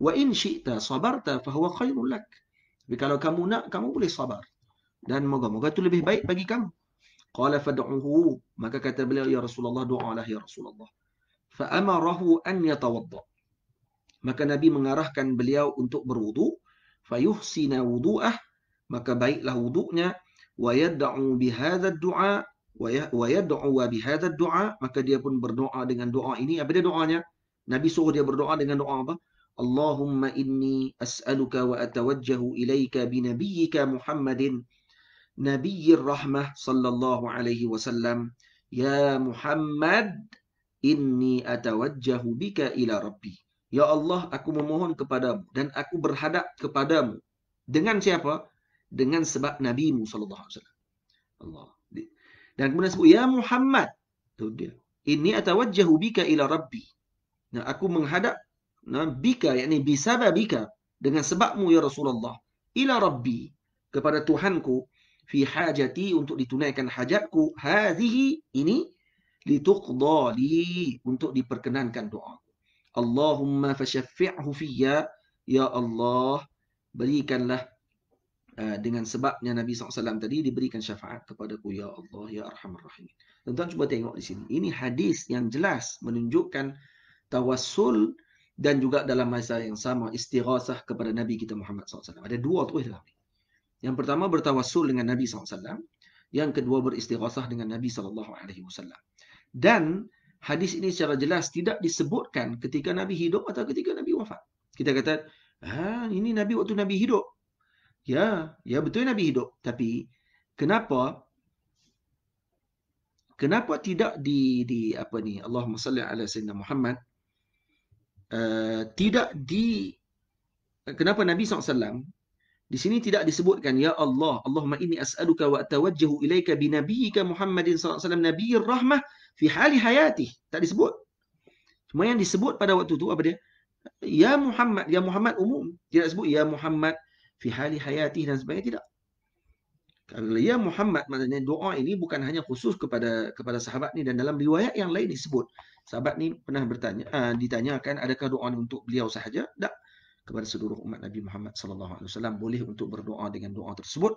Wa in syi'ta sabarta fahuwa khairul lak. Tapi kalau kamu nak, kamu boleh sabar. Dan moga-moga itu lebih baik bagi kamu. Qala fad'uhu, maka kata beliau ya Rasulullah doalah ya Rasulullah. Fa amarahu an yatawadda. Maka Nabi mengarahkan beliau untuk berwudu, fa yuhsina wudu'ah, maka baiklah wudunya wa yad'u bi hadha ad-du'a ya-, wa yad'u bi hadha ad-du'a, maka dia pun berdoa dengan doa ini. Apa dia doanya? Nabi suruh dia berdoa dengan doa apa? Allahumma inni as'aluka wa atawajjahu ilaika bi nabiyyika Muhammadin Nabi الرحمة صلى الله عليه وسلم يا محمد إني أتوجه بك إلى Ya Allah, aku memohon kepadamu dan aku berhadap kepadamu dengan siapa dengan sebab nabimu sallallahu alaihi wasallam Allah dan kemudian sebut ya Muhammad tu dia ini atawajjahu bika ila rabbi nah aku menghadap nah bika yakni bisababika dengan sebabmu ya Rasulullah ila rabbi kepada Tuhanku fi hajati untuk ditunaikan hajatku hadhihi ini lituqda li untuk diperkenankan doa Allahumma fashaffi'hu fiyya ya Allah berikanlah eh, dengan sebabnya Nabi SAW tadi diberikan syafaat kepadaku ya Allah ya arhamar rahim tuan cuba tengok di sini ini hadis yang jelas menunjukkan tawassul dan juga dalam masa yang sama istighasah kepada Nabi kita Muhammad SAW. Ada dua tuh dalam yang pertama bertawassul dengan Nabi SAW. Yang kedua beristighasah dengan Nabi SAW. Dan hadis ini secara jelas tidak disebutkan ketika Nabi hidup atau ketika Nabi wafat. Kita kata, ah, ini Nabi waktu Nabi hidup. Ya, ya betul Nabi hidup. Tapi kenapa kenapa tidak di di apa ni Allahumma salli ala sayyidina Muhammad uh, tidak di kenapa Nabi SAW di sini tidak disebutkan ya Allah, Allahumma inni as'aluka wa atawajjahu ilaika bi nabiyyika Muhammadin sallallahu alaihi wasallam nabiyir rahmah fi hali hayati. Tak disebut. Cuma yang disebut pada waktu itu apa dia? Ya Muhammad, ya Muhammad umum. Tidak sebut ya Muhammad fi hali hayati dan sebagainya tidak. Kalau ya Muhammad maknanya doa ini bukan hanya khusus kepada kepada sahabat ni dan dalam riwayat yang lain disebut. Sahabat ni pernah bertanya, uh, ditanyakan adakah doa untuk beliau sahaja? Tak kepada seluruh umat Nabi Muhammad sallallahu alaihi wasallam boleh untuk berdoa dengan doa tersebut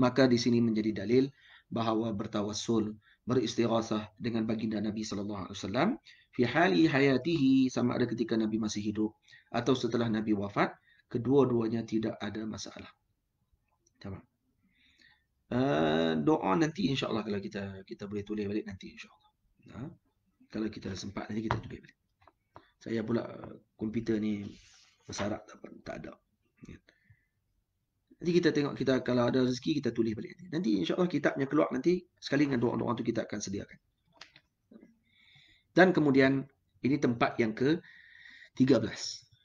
maka di sini menjadi dalil bahawa bertawassul beristighasah dengan baginda Nabi sallallahu alaihi wasallam fi hali hayatihi sama ada ketika Nabi masih hidup atau setelah Nabi wafat kedua-duanya tidak ada masalah. Tamam. Uh, eh, doa nanti insya-Allah kalau kita kita boleh tulis balik nanti insya-Allah. Ha? Kalau kita sempat nanti kita tulis balik. Saya pula eh, komputer ni Bersarat tak, tak ada. Nanti kita tengok kita kalau ada rezeki kita tulis balik nanti. insya-Allah kitabnya keluar nanti sekali dengan doa-doa tu kita akan sediakan. Dan kemudian ini tempat yang ke 13.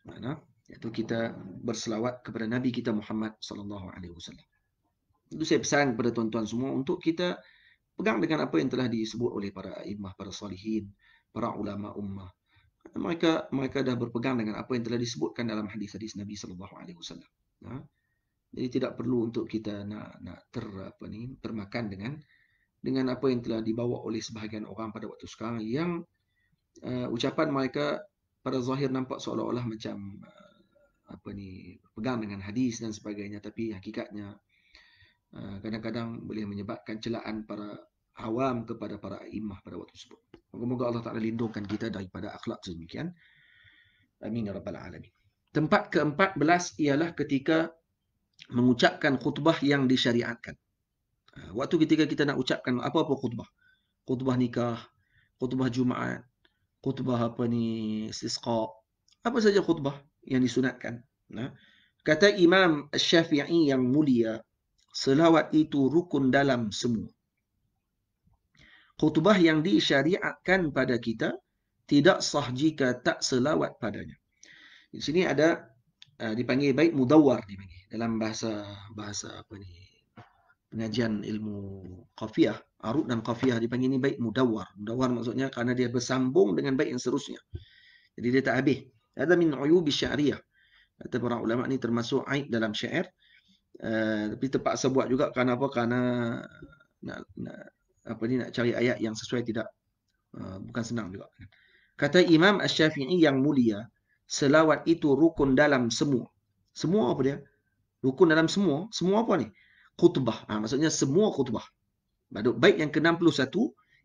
Mana? Iaitu kita berselawat kepada Nabi kita Muhammad sallallahu alaihi wasallam. Itu saya pesan kepada tuan-tuan semua untuk kita pegang dengan apa yang telah disebut oleh para imam, para salihin, para ulama ummah mereka mereka dah berpegang dengan apa yang telah disebutkan dalam hadis-hadis Nabi sallallahu alaihi wasallam. Ha? Jadi tidak perlu untuk kita nak nak ter apa ni termakan dengan dengan apa yang telah dibawa oleh sebahagian orang pada waktu sekarang yang uh, ucapan mereka pada zahir nampak seolah-olah macam uh, apa ni pegang dengan hadis dan sebagainya tapi hakikatnya uh, kadang-kadang boleh menyebabkan celaan para awam kepada para imah pada waktu tersebut. Semoga Allah Ta'ala lindungkan kita daripada akhlak sedemikian. Amin ya Rabbal Alamin. Tempat ke-14 ialah ketika mengucapkan khutbah yang disyariatkan. Ha, waktu ketika kita nak ucapkan apa-apa khutbah. Khutbah nikah, khutbah Jumaat, khutbah apa ni, sisqa. Apa saja khutbah yang disunatkan. Nah, ha, kata Imam Syafi'i yang mulia, selawat itu rukun dalam semua khutbah yang disyariatkan pada kita tidak sah jika tak selawat padanya. Di sini ada uh, dipanggil baik mudawar dipanggil dalam bahasa bahasa apa ni pengajian ilmu qafiyah, arud dan qafiyah dipanggil ini baik mudawar. Mudawar maksudnya karena dia bersambung dengan baik yang seterusnya. Jadi dia tak habis. Ada min uyubi syariah. Kata para ulama ni termasuk aib dalam syair. Uh, tapi terpaksa buat juga kerana apa? Kerana nak, nak, apa ni nak cari ayat yang sesuai tidak uh, bukan senang juga kata imam Ash-Shafii yang mulia selawat itu rukun dalam semua semua apa dia rukun dalam semua semua apa ni Kutubah. ha, ah, maksudnya semua khutbah baik yang ke-61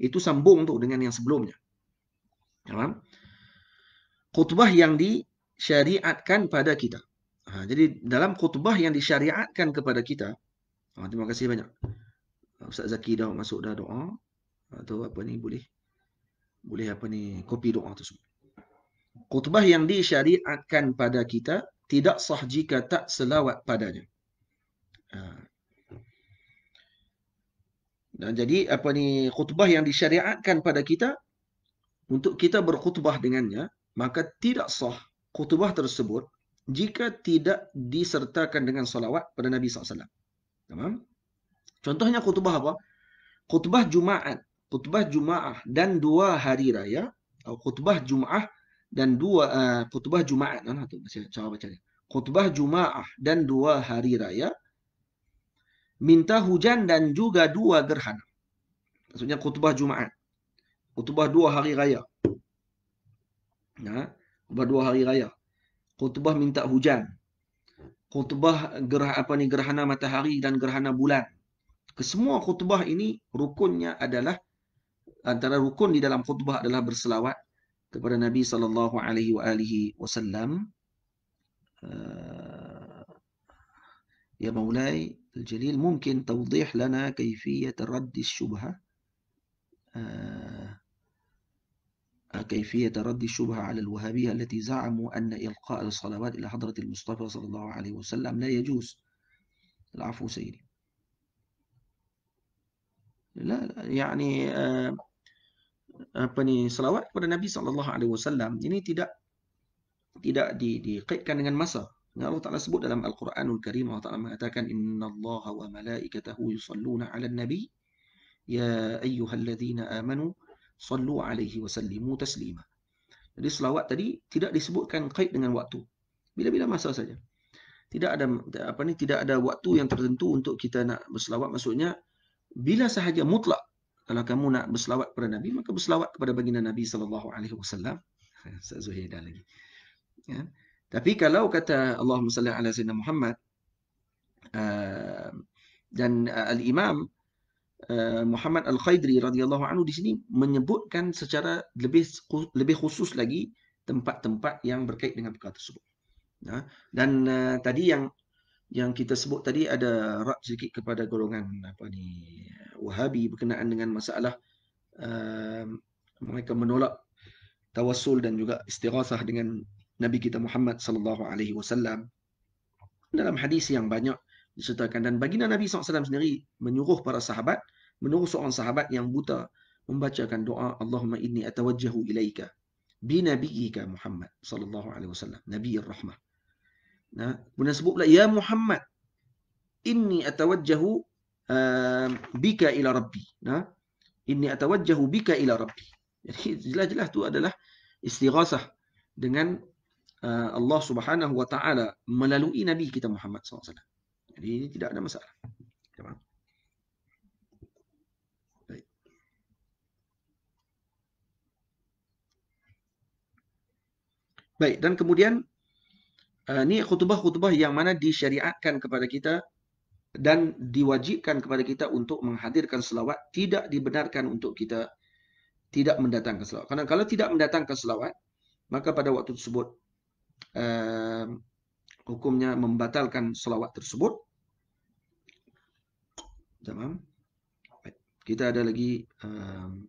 itu sambung tu dengan yang sebelumnya faham khutbah yang disyariatkan pada kita ha, jadi dalam kutubah yang disyariatkan kepada kita ha, terima kasih banyak Ustaz Zaki dah masuk dah doa atau uh, apa ni boleh boleh apa ni kopi doa tu semua. Khutbah yang disyariatkan pada kita tidak sah jika tak selawat padanya. Uh. Dan jadi apa ni khutbah yang disyariatkan pada kita untuk kita berkhutbah dengannya maka tidak sah khutbah tersebut jika tidak disertakan dengan salawat pada Nabi SAW. Tamam? Contohnya khutbah apa? Khutbah Jumaat, khutbah Jumaah dan dua hari raya atau khutbah Jumaah dan dua uh, khutbah Jumaat kan atau macam cara baca dia. Khutbah Jumaah dan dua hari raya minta hujan dan juga dua gerhana. Maksudnya khutbah Jumaat. Khutbah dua hari raya. Nah, khutbah dua hari raya. Khutbah minta hujan. Khutbah gerah apa ni gerhana matahari dan gerhana bulan. Kesemua khutbah ini rukunnya adalah antara rukun di dalam khutbah adalah berselawat kepada Nabi sallallahu alaihi wa alihi wasallam. Eh, ya يا مولاي الجليل ممكن توضيح لنا كيفية رد syubha كيفية رد الشبهة على الوهابية التي زعموا أن إلقاء الصلوات إلى حضرة المصطفى صلى الله عليه وسلم لا يجوز العفو سيدي لا يعني eh, apa ni selawat kepada Nabi sallallahu alaihi wasallam ini tidak tidak di, dikaitkan dengan masa. Allah Taala sebut dalam Al-Quranul Karim Allah Taala mengatakan inna Allah wa malaikatahu yusalluna 'alan nabi ya ayyuhalladzina amanu sallu 'alaihi wa sallimu taslima. Jadi selawat tadi tidak disebutkan kait dengan waktu. Bila-bila masa saja. Tidak ada apa ni tidak ada waktu yang tertentu untuk kita nak berselawat maksudnya bila sahaja mutlak kalau kamu nak berselawat kepada Nabi maka berselawat kepada baginda Nabi sallallahu alaihi wasallam Ustaz Zuhair lagi ya tapi kalau kata Allahumma salli ala sayyidina Muhammad uh, dan uh, al-Imam uh, Muhammad Al-Khaidri radhiyallahu anhu di sini menyebutkan secara lebih lebih khusus lagi tempat-tempat yang berkait dengan perkara tersebut. Ya. Dan uh, tadi yang yang kita sebut tadi ada rap sedikit kepada golongan apa ni Wahabi berkenaan dengan masalah uh, mereka menolak tawassul dan juga istighasah dengan Nabi kita Muhammad sallallahu alaihi wasallam dalam hadis yang banyak disertakan dan baginda Nabi SAW sendiri menyuruh para sahabat menyuruh seorang sahabat yang buta membacakan doa Allahumma inni atawajjahu ilaika bi nabiyyika Muhammad sallallahu alaihi wasallam nabiyyir rahmah Ha, kemudian sebut pula, Ya Muhammad, inni atawajjahu uh, bika ila Rabbi. Ha, inni atawajjahu bika ila Rabbi. Jadi jelas-jelas itu adalah istighasah dengan uh, Allah subhanahu wa ta'ala melalui Nabi kita Muhammad SAW. Jadi ini tidak ada masalah. Kita Baik, dan kemudian uh, ni khutbah-khutbah yang mana disyariatkan kepada kita dan diwajibkan kepada kita untuk menghadirkan selawat tidak dibenarkan untuk kita tidak mendatangkan selawat. Karena kalau tidak mendatangkan selawat, maka pada waktu tersebut uh, hukumnya membatalkan selawat tersebut. Tamam. Kita ada lagi um,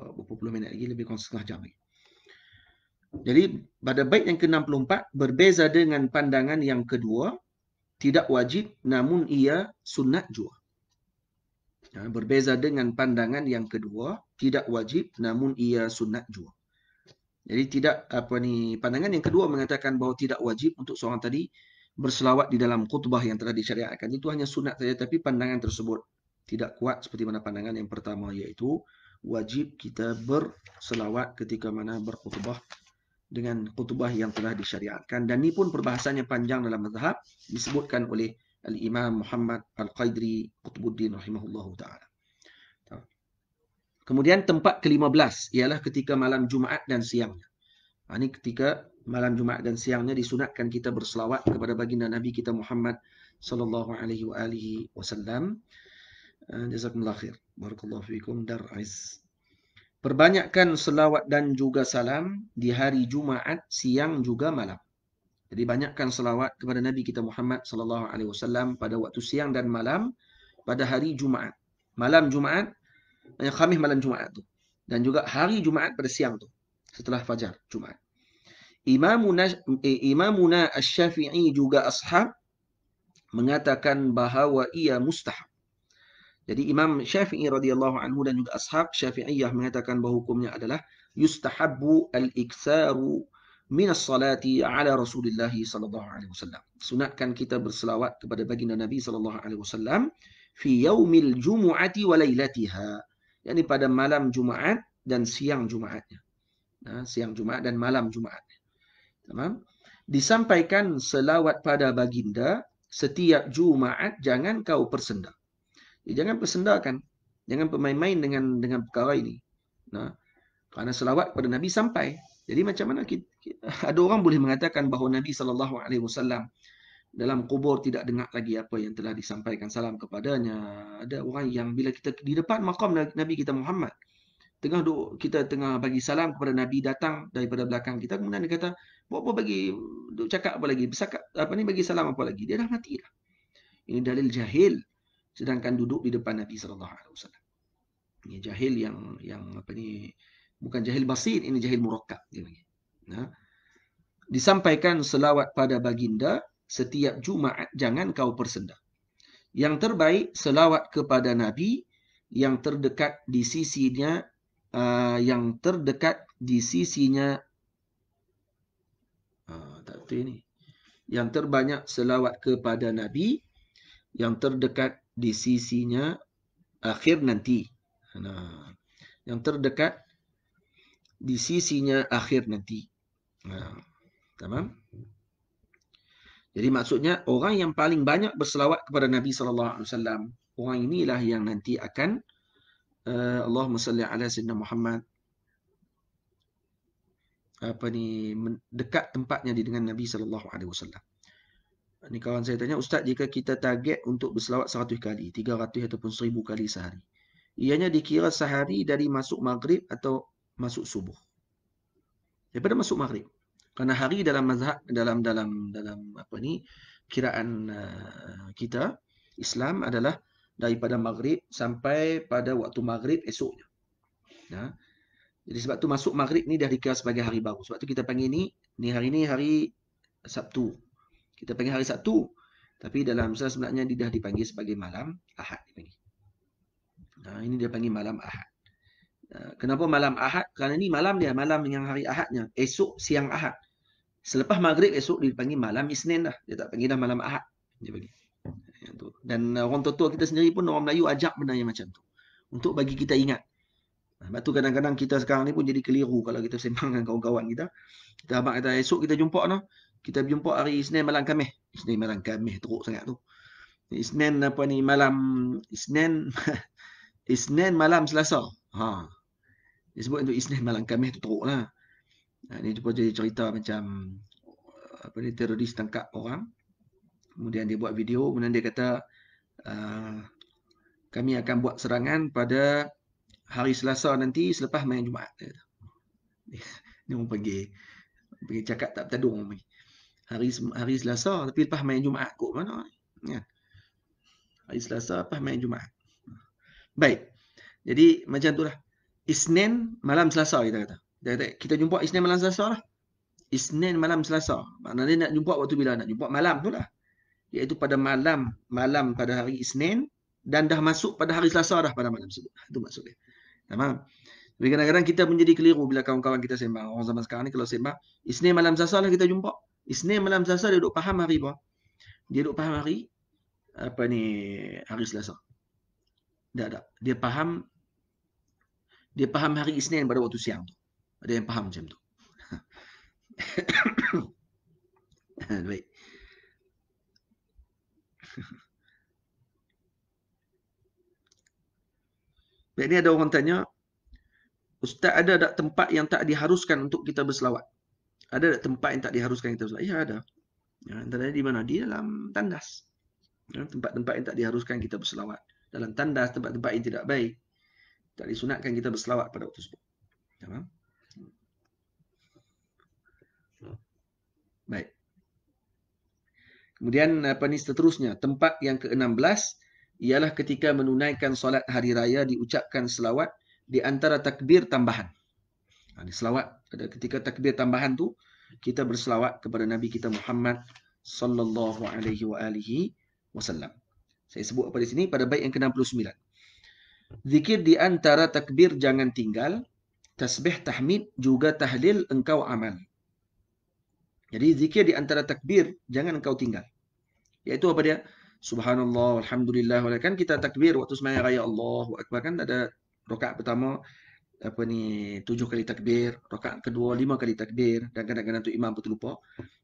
ah, beberapa puluh minit lagi, lebih kurang setengah jam lagi. Jadi pada bait yang ke-64 berbeza dengan pandangan yang kedua, tidak wajib namun ia sunat jua. Ya, berbeza dengan pandangan yang kedua, tidak wajib namun ia sunat jua. Jadi tidak apa ni pandangan yang kedua mengatakan bahawa tidak wajib untuk seorang tadi berselawat di dalam khutbah yang telah disyariatkan itu hanya sunat saja tapi pandangan tersebut tidak kuat seperti mana pandangan yang pertama iaitu wajib kita berselawat ketika mana berkhutbah dengan khutbah yang telah disyariatkan dan ini pun perbahasannya panjang dalam mazhab disebutkan oleh al-Imam Muhammad Al-Qaidri Qutbuddin rahimahullahu taala. Kemudian tempat ke-15 ialah ketika malam Jumaat dan siangnya. Ha, ini ketika malam Jumaat dan siangnya disunatkan kita berselawat kepada baginda Nabi kita Muhammad sallallahu alaihi wa alihi wasallam. Ha, jazakumullah khair. Barakallahu fiikum dar aiz Perbanyakkan selawat dan juga salam di hari Jumaat siang juga malam. Jadi banyakkan selawat kepada Nabi kita Muhammad sallallahu alaihi wasallam pada waktu siang dan malam pada hari Jumaat. Malam Jumaat, yang eh, Khamis malam Jumaat tu. Dan juga hari Jumaat pada siang tu setelah fajar Jumaat. Imamuna eh, Imamuna Asy-Syafi'i juga ashab mengatakan bahawa ia mustahab jadi Imam Syafi'i radhiyallahu anhu dan juga ashab Syafi'iyah mengatakan bahawa hukumnya adalah yustahabbu al-iktsaru min as-salati ala Rasulillah sallallahu alaihi wasallam. Sunatkan kita berselawat kepada baginda Nabi sallallahu alaihi wasallam fi yaumil jumu'ati wa lailatiha. Yani pada malam Jumaat dan siang Jumaatnya. Nah, ha, siang Jumaat dan malam Jumaat. Tamam? Disampaikan selawat pada baginda setiap Jumaat jangan kau persendak. Ya, jangan persendakan. Jangan pemain main dengan dengan perkara ini. Nah, kerana selawat kepada Nabi sampai. Jadi macam mana kita, ada orang boleh mengatakan bahawa Nabi saw dalam kubur tidak dengar lagi apa yang telah disampaikan salam kepadanya. Ada orang yang bila kita di depan makam Nabi kita Muhammad tengah duk, kita tengah bagi salam kepada Nabi datang daripada belakang kita kemudian dia kata buat apa bagi duk cakap apa lagi bersakap apa ni bagi salam apa lagi dia dah mati dah. Ini dalil jahil sedangkan duduk di depan Nabi sallallahu alaihi wasallam. Ini jahil yang yang apa ni bukan jahil basit ini jahil murakkab dia panggil. Nah. Disampaikan selawat pada baginda setiap Jumaat jangan kau persenda. Yang terbaik selawat kepada Nabi yang terdekat di sisinya uh, yang terdekat di sisinya uh, tak tahu ini yang terbanyak selawat kepada Nabi yang terdekat di sisinya akhir nanti. Nah, yang terdekat di sisinya akhir nanti. Nah, tamam? Jadi maksudnya orang yang paling banyak berselawat kepada Nabi sallallahu alaihi wasallam, orang inilah yang nanti akan uh, Allahumma salli ala sayyidina Muhammad apa ni dekat tempatnya di dengan Nabi sallallahu alaihi wasallam. Ini kawan saya tanya, Ustaz jika kita target untuk berselawat 100 kali, 300 ataupun 1000 kali sehari. Ianya dikira sehari dari masuk maghrib atau masuk subuh. Daripada masuk maghrib. karena hari dalam mazhab dalam dalam dalam apa ni kiraan eh, kita Islam adalah daripada maghrib sampai pada waktu maghrib esoknya. Ya. Jadi sebab tu masuk maghrib ni dah dikira sebagai hari baru. Sebab tu kita panggil ni ni hari ni hari Sabtu kita panggil hari Sabtu. Tapi dalam Islam sebenarnya dia dah dipanggil sebagai malam Ahad dipanggil. Ha, ini dia panggil malam Ahad. Ha, kenapa malam Ahad? Kerana ini malam dia, malam yang hari Ahadnya. Esok siang Ahad. Selepas maghrib esok dia panggil malam Isnin dah. Dia tak panggil dah malam Ahad. Dia panggil. Ha, Dan uh, orang tua-tua kita sendiri pun orang Melayu ajak benda yang macam tu. Untuk bagi kita ingat. Sebab tu kadang-kadang kita sekarang ni pun jadi keliru kalau kita sembang dengan kawan-kawan kita. Kita abang kata esok kita jumpa noh kita jumpa hari Isnin malam Khamis. Isnin malam Khamis teruk sangat tu. Isnin apa ni malam Isnin Isnin malam Selasa. Ha. Dia sebut untuk Isnin malam Khamis tu teruk lah. Ha, ni cuba jadi cerita macam apa ni teroris tangkap orang. Kemudian dia buat video, kemudian dia kata uh, kami akan buat serangan pada hari Selasa nanti selepas main Jumaat. Dia kata. Ni orang pergi pergi cakap tak bertadung orang pergi hari hari Selasa tapi lepas main Jumaat kok mana ni? Ya. Hari Selasa lepas main Jumaat. Baik. Jadi macam lah. Isnin malam Selasa kita kata. Kita, kata, kita jumpa Isnin malam Selasa lah. Isnin malam Selasa. Maknanya nak jumpa waktu bila? Nak jumpa malam tu lah. Iaitu pada malam. Malam pada hari Isnin. Dan dah masuk pada hari Selasa dah pada malam tersebut. Itu ha, maksudnya. Tamam? Tapi kadang-kadang kita menjadi keliru bila kawan-kawan kita sembang. Orang zaman sekarang ni kalau sembang. Isnin malam Selasa lah kita jumpa. Isnin malam Selasa dia duk faham hari apa? Dia duk faham hari apa ni hari Selasa. Tak tak, dia faham dia faham hari Isnin pada waktu siang tu. Ada yang faham macam tu. Baik. Baik ni ada orang tanya, Ustaz ada tak tempat yang tak diharuskan untuk kita berselawat? ada tak tempat yang tak diharuskan kita solat? Ya, ada. Ya, antaranya di mana? Di dalam tandas. Ya, tempat-tempat yang tak diharuskan kita berselawat. Dalam tandas, tempat-tempat yang tidak baik. Tak disunatkan kita berselawat pada waktu tersebut. Tamam? Ya, baik. Kemudian apa ni seterusnya? Tempat yang ke-16 ialah ketika menunaikan solat hari raya diucapkan selawat di antara takbir tambahan. Ini ha, selawat pada ketika takbir tambahan tu kita berselawat kepada Nabi kita Muhammad sallallahu alaihi wa alihi wasallam. Saya sebut apa di sini pada bait yang ke-69. Zikir di antara takbir jangan tinggal, tasbih tahmid juga tahlil engkau amal. Jadi zikir di antara takbir jangan engkau tinggal. Yaitu apa dia? Subhanallah, Alhamdulillah. Kan kita takbir waktu semayang raya Allahu Akbar kan ada rokaat pertama apa ni tujuh kali takbir, rakaat kedua lima kali takbir dan kadang-kadang tu imam pun terlupa.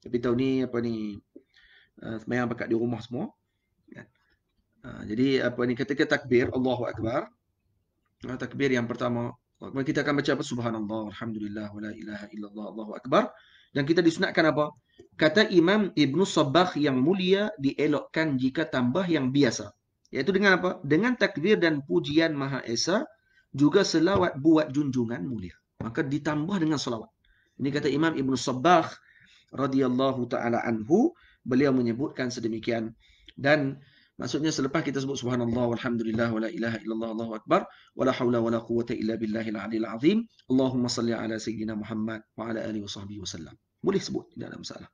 Tapi tahun ni apa ni uh, sembahyang pakat di rumah semua. Kan? Ah, jadi apa ni ketika takbir Allahu akbar. Ah, takbir yang pertama Allah, kita akan baca apa subhanallah alhamdulillah wala ilaha illallah Allahu akbar dan kita disunatkan apa? Kata Imam Ibnu Sabbah yang mulia dielokkan jika tambah yang biasa. iaitu dengan apa? Dengan takbir dan pujian Maha Esa juga selawat buat junjungan mulia maka ditambah dengan selawat ini kata Imam Ibn Sabbah radhiyallahu taala anhu beliau menyebutkan sedemikian dan maksudnya selepas kita sebut subhanallah walhamdulillah wala ilaha illallah allahu akbar wala haula wala quwata illa billahil aliyil azim allahumma salli ala sayyidina muhammad wa ala ali wa wasallam boleh sebut tidak ada masalah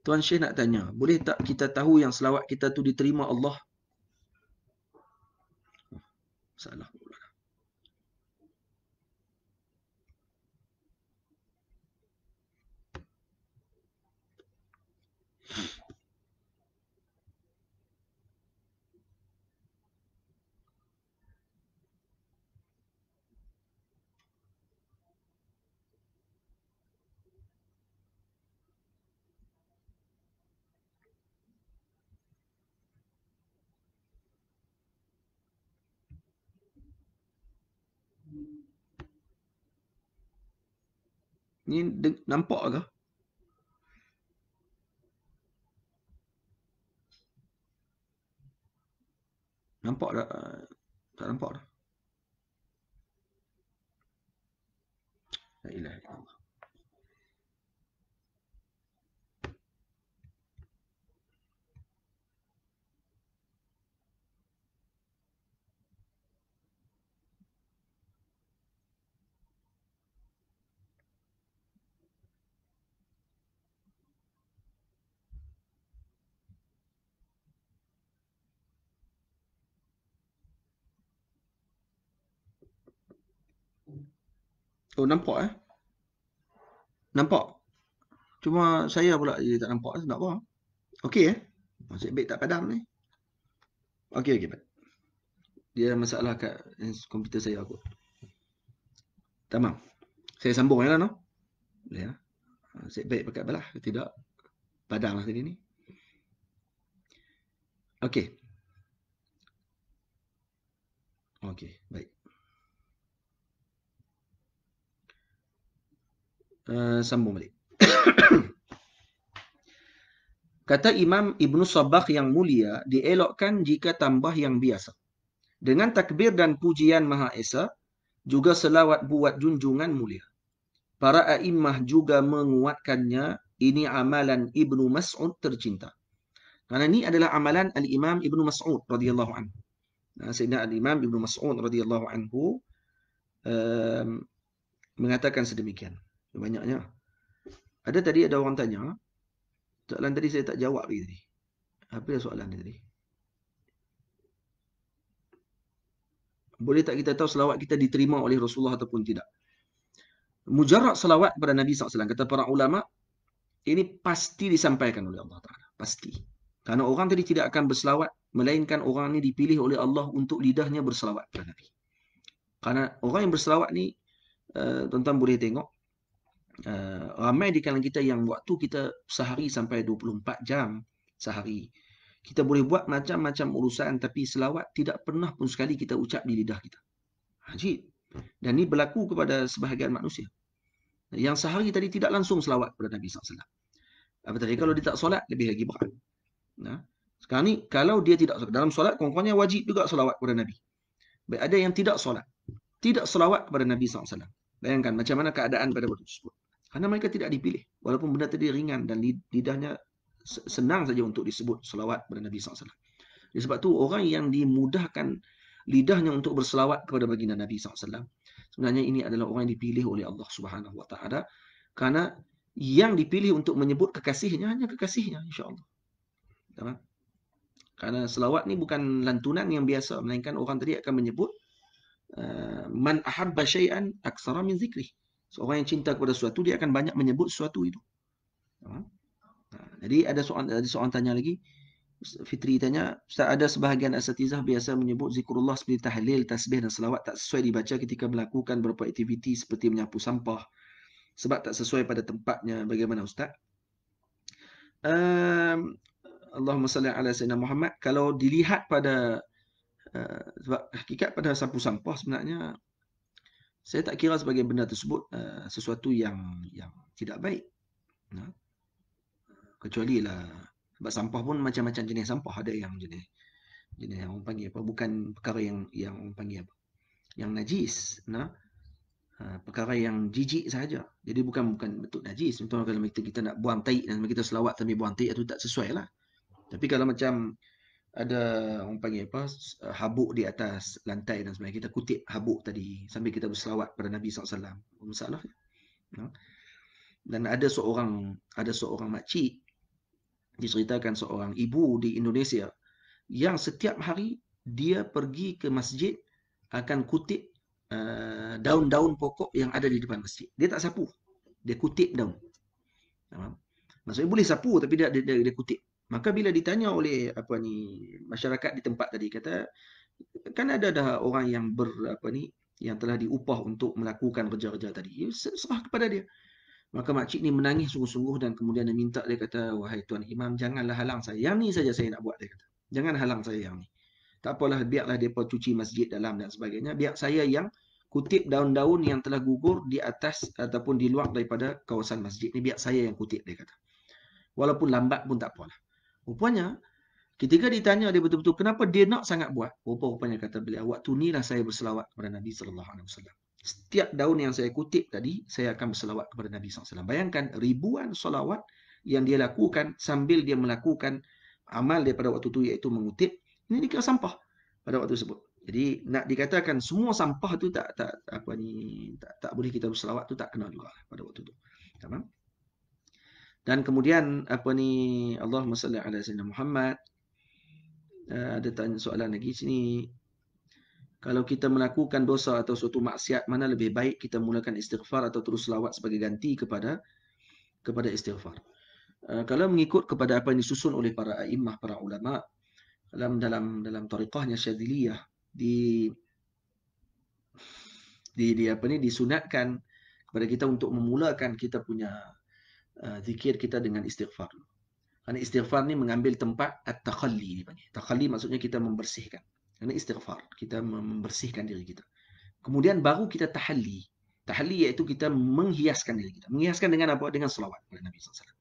Tuan Syekh nak tanya, boleh tak kita tahu yang selawat kita tu diterima Allah salah Maulana. Hmm. Ni nampak ke? Nampak tak? Eh, tak nampak dah. La ilaha illallah. Oh nampak eh Nampak Cuma saya pula je tak nampak Tak eh, apa Okey eh Masih baik tak padam ni Okey okey baik Dia masalah kat eh, komputer saya aku Tamam Saya sambung lah no Boleh lah eh? Masih baik pakai belah Tidak Padam lah tadi ni Okey Okey baik Eh, sambung balik. Kata Imam Ibn Sabah yang mulia, dielokkan jika tambah yang biasa. Dengan takbir dan pujian Maha Esa, juga selawat buat junjungan mulia. Para a'immah juga menguatkannya, ini amalan Ibn Mas'ud tercinta. karena ini adalah amalan Al-Imam Ibn Mas'ud radhiyallahu anhu. Nah, Sayyidina Al-Imam Ibn Mas'ud radhiyallahu anhu um, mengatakan sedemikian. Banyaknya. Ada tadi ada orang tanya. Soalan tadi saya tak jawab lagi tadi. Apa dah soalan tadi? Boleh tak kita tahu selawat kita diterima oleh Rasulullah ataupun tidak? Mujarab selawat kepada Nabi SAW. Kata para ulama, ini pasti disampaikan oleh Allah Taala. Pasti. Karena orang tadi tidak akan berselawat, melainkan orang ini dipilih oleh Allah untuk lidahnya berselawat kepada Nabi. Karena orang yang berselawat ni, uh, tuan-tuan boleh tengok, uh, ramai di kalangan kita yang waktu kita sehari sampai 24 jam sehari. Kita boleh buat macam-macam urusan tapi selawat tidak pernah pun sekali kita ucap di lidah kita. Haji. Dan ini berlaku kepada sebahagian manusia. Yang sehari tadi tidak langsung selawat kepada Nabi SAW. Apa tadi? Kalau dia tak solat, lebih lagi berat. Nah, sekarang ni, kalau dia tidak solat. Dalam solat, kurang wajib juga solawat kepada Nabi. Baik ada yang tidak solat. Tidak solawat kepada Nabi SAW. Bayangkan macam mana keadaan pada waktu tersebut. Kerana mereka tidak dipilih. Walaupun benda tadi ringan dan lidahnya senang saja untuk disebut selawat kepada Nabi SAW. Oleh sebab tu orang yang dimudahkan lidahnya untuk berselawat kepada baginda Nabi SAW. Sebenarnya ini adalah orang yang dipilih oleh Allah Subhanahu Wa Kerana yang dipilih untuk menyebut kekasihnya hanya kekasihnya insyaAllah. Tama? Karena selawat ni bukan lantunan yang biasa. Melainkan orang tadi akan menyebut uh, Man ahabba syai'an aksara min zikrih seorang yang cinta kepada sesuatu dia akan banyak menyebut sesuatu itu. Ha? ha jadi ada soalan ada soalan tanya lagi. Fitri tanya, Ustaz ada sebahagian asatizah biasa menyebut zikrullah seperti tahlil, tasbih dan selawat tak sesuai dibaca ketika melakukan beberapa aktiviti seperti menyapu sampah sebab tak sesuai pada tempatnya. Bagaimana Ustaz? Um, Allahumma salli ala Sayyidina Muhammad. Kalau dilihat pada uh, sebab hakikat pada sapu sampah sebenarnya saya tak kira sebagai benda tersebut uh, sesuatu yang yang tidak baik. Ha? Kecuali lah sebab sampah pun macam-macam jenis sampah ada yang jenis jenis yang orang panggil apa bukan perkara yang yang orang panggil apa yang najis nah ha, perkara yang jijik saja jadi bukan bukan betul najis contohnya kalau kita kita nak buang tai dan kita selawat tapi buang tai itu tak sesuai lah tapi kalau macam ada orang panggil apa habuk di atas lantai dan sebagainya kita kutip habuk tadi sambil kita berselawat pada Nabi SAW alaihi masalah dan ada seorang ada seorang makcik diceritakan seorang ibu di Indonesia yang setiap hari dia pergi ke masjid akan kutip eh, daun-daun pokok yang ada di depan masjid dia tak sapu dia kutip daun Maksudnya boleh sapu tapi dia dia, dia, dia kutip Maka bila ditanya oleh apa ni masyarakat di tempat tadi kata kan ada dah orang yang ber apa ni yang telah diupah untuk melakukan kerja-kerja tadi. Ya, serah kepada dia. Maka makcik ni menangis sungguh-sungguh dan kemudian dia minta dia kata, Wahai Tuan Imam, janganlah halang saya. Yang ni saja saya nak buat, dia kata. Jangan halang saya yang ni. Tak apalah, biarlah mereka cuci masjid dalam dan sebagainya. Biar saya yang kutip daun-daun yang telah gugur di atas ataupun di luar daripada kawasan masjid ni. Biar saya yang kutip, dia kata. Walaupun lambat pun tak apalah. Rupanya ketika ditanya dia betul-betul kenapa dia nak sangat buat. Rupanya kata beliau waktu ni lah saya berselawat kepada Nabi sallallahu alaihi wasallam. Setiap daun yang saya kutip tadi saya akan berselawat kepada Nabi sallallahu alaihi wasallam. Bayangkan ribuan selawat yang dia lakukan sambil dia melakukan amal daripada waktu itu iaitu mengutip ini dikira sampah pada waktu tersebut. Jadi nak dikatakan semua sampah tu tak tak apa ni tak tak boleh kita berselawat tu tak kena juga pada waktu tu. Tamam? Dan kemudian apa ni Allah salli ala sayyidina Muhammad. Uh, ada tanya soalan lagi sini. Kalau kita melakukan dosa atau suatu maksiat mana lebih baik kita mulakan istighfar atau terus selawat sebagai ganti kepada kepada istighfar. Uh, kalau mengikut kepada apa yang disusun oleh para imam para ulama dalam dalam dalam tariqahnya syadziliyah di di di apa ni disunatkan kepada kita untuk memulakan kita punya Uh, zikir kita dengan istighfar. Karena istighfar ni mengambil tempat at-takhalli ni panggil. Takhalli maksudnya kita membersihkan. Karena istighfar, kita membersihkan diri kita. Kemudian baru kita tahalli. Tahalli iaitu kita menghiaskan diri kita. Menghiaskan dengan apa? Dengan selawat kepada Nabi SAW.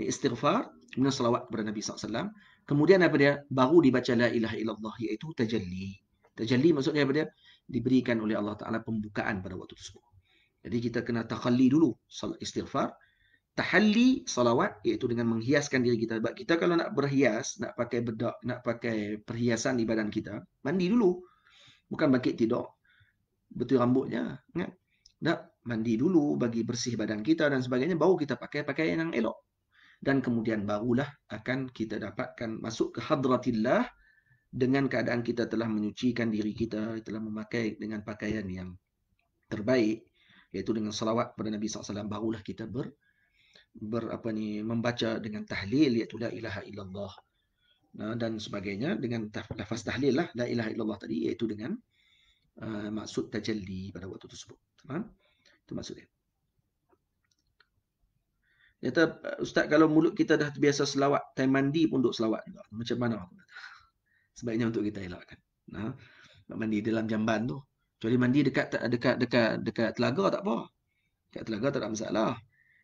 Ini istighfar, kemudian selawat kepada Nabi SAW. Kemudian apa dia? Baru dibaca la ilaha illallah iaitu tajalli. Tajalli maksudnya apa dia? Diberikan oleh Allah Ta'ala pembukaan pada waktu tersebut. Jadi kita kena takhalli dulu istighfar tahalli salawat iaitu dengan menghiaskan diri kita sebab kita kalau nak berhias nak pakai bedak nak pakai perhiasan di badan kita mandi dulu bukan bangkit tidur betul rambutnya ingat nak mandi dulu bagi bersih badan kita dan sebagainya baru kita pakai pakaian yang elok dan kemudian barulah akan kita dapatkan masuk ke hadratillah dengan keadaan kita telah menyucikan diri kita telah memakai dengan pakaian yang terbaik iaitu dengan salawat kepada Nabi SAW barulah kita ber ber apa ni membaca dengan tahlil iaitu la ilaha illallah nah, dan sebagainya dengan lafaz tahlil lah la ilaha illallah tadi iaitu dengan uh, maksud tajalli pada waktu tersebut tamam itu maksudnya Kata, Ustaz kalau mulut kita dah terbiasa selawat, time mandi pun duduk selawat juga. Macam mana Sebaiknya untuk kita elakkan. Nah, ha? mandi dalam jamban tu. Kecuali mandi dekat dekat dekat dekat telaga tak apa. Dekat telaga tak ada masalah.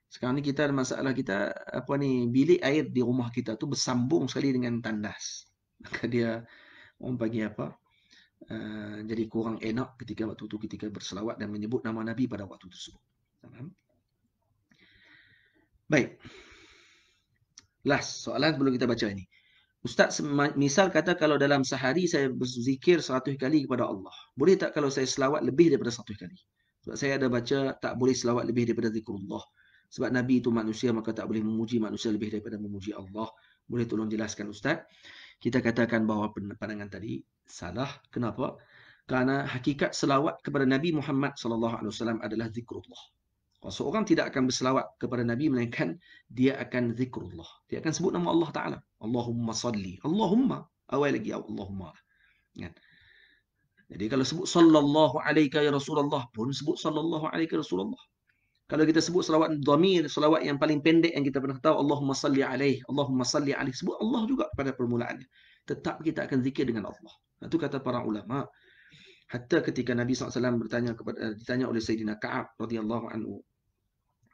Sekarang ni kita ada masalah kita apa ni bilik air di rumah kita tu bersambung sekali dengan tandas. Maka dia orang bagi apa? Uh, jadi kurang enak ketika waktu tu ketika berselawat dan menyebut nama Nabi pada waktu tersebut. Faham? Baik. Last soalan belum kita baca ini. Ustaz, misal kata kalau dalam sehari saya berzikir seratus kali kepada Allah. Boleh tak kalau saya selawat lebih daripada seratus kali? Sebab saya ada baca tak boleh selawat lebih daripada zikrullah. Allah. Sebab Nabi itu manusia maka tak boleh memuji manusia lebih daripada memuji Allah. Boleh tolong jelaskan Ustaz? Kita katakan bahawa pandangan tadi salah. Kenapa? Kerana hakikat selawat kepada Nabi Muhammad sallallahu alaihi wasallam adalah zikrullah. Kalau seorang tidak akan berselawat kepada Nabi melainkan dia akan zikrullah. Dia akan sebut nama Allah Taala. Allahumma salli. Allahumma awal lagi Allahumma. Kan? Jadi kalau sebut sallallahu alaihi ya Rasulullah pun sebut sallallahu alaihi ya Rasulullah. Kalau kita sebut salawat dhamir, salawat yang paling pendek yang kita pernah tahu, Allahumma salli alaih, Allahumma salli alaih. Sebut Allah juga pada permulaannya. Tetap kita akan zikir dengan Allah. Itu kata para ulama. Hatta ketika Nabi SAW bertanya kepada, ditanya oleh Sayyidina Ka'ab radhiyallahu anhu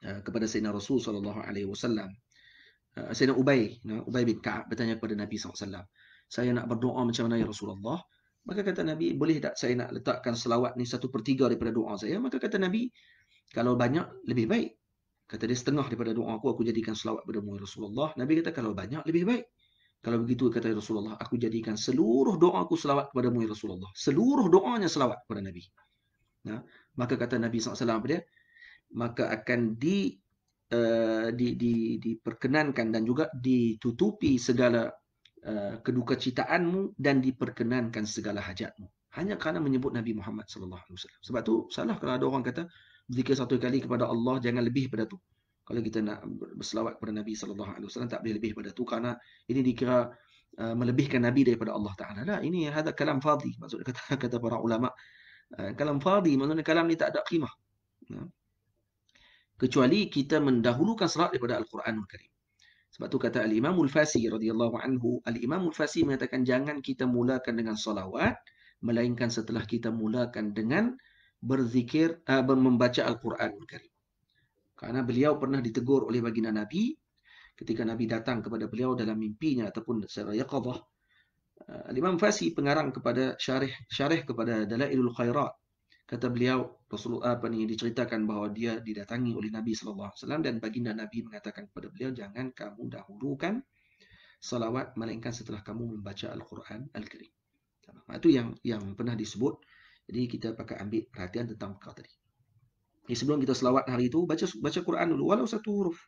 eh, kepada Sayyidina Rasul sallallahu alaihi wasallam. Eh, Sayyidina Ubay, Ubay bin Ka'ab bertanya kepada Nabi SAW saya nak berdoa macam mana ya Rasulullah? Maka kata Nabi, boleh tak saya nak letakkan selawat ni satu per tiga daripada doa saya? Maka kata Nabi, kalau banyak lebih baik kata dia setengah daripada doa aku aku jadikan selawat pada ya Rasulullah Nabi kata kalau banyak lebih baik kalau begitu kata Rasulullah aku jadikan seluruh doa aku selawat kepada ya Rasulullah seluruh doanya selawat kepada Nabi nah maka kata Nabi SAW apa dia maka akan di Uh, di, di, diperkenankan dan juga ditutupi segala uh, eh, keduka citaanmu dan diperkenankan segala hajatmu. Hanya kerana menyebut Nabi Muhammad SAW. Sebab tu salah kalau ada orang kata, zikir satu kali kepada Allah jangan lebih pada tu. Kalau kita nak berselawat kepada Nabi sallallahu alaihi wasallam tak boleh lebih pada tu kerana ini dikira uh, melebihkan Nabi daripada Allah taala. Lah ini ada kalam fadhi maksud kata kata para ulama. Uh, kalam fadhi maksudnya kalam ni tak ada qimah. Ya. Kecuali kita mendahulukan salat daripada al Quran Al Karim. Sebab tu kata Al-Imam Al-Fasi radhiyallahu anhu, Al-Imam Al-Fasi menyatakan jangan kita mulakan dengan salawat melainkan setelah kita mulakan dengan berzikir uh, membaca Al-Quran Karim. Karena beliau pernah ditegur oleh baginda Nabi ketika Nabi datang kepada beliau dalam mimpinya ataupun secara yaqadhah. Uh, eh, Imam Fasi pengarang kepada syarah syarah kepada Dalailul Khairat kata beliau Rasulullah eh, apa ni diceritakan bahawa dia didatangi oleh Nabi sallallahu alaihi wasallam dan baginda Nabi mengatakan kepada beliau jangan kamu dahulukan salawat melainkan setelah kamu membaca Al-Quran Al-Karim. Itu yang yang pernah disebut jadi kita pakai ambil perhatian tentang Mekah tadi. Jadi sebelum kita selawat hari itu baca baca Quran dulu walau satu huruf.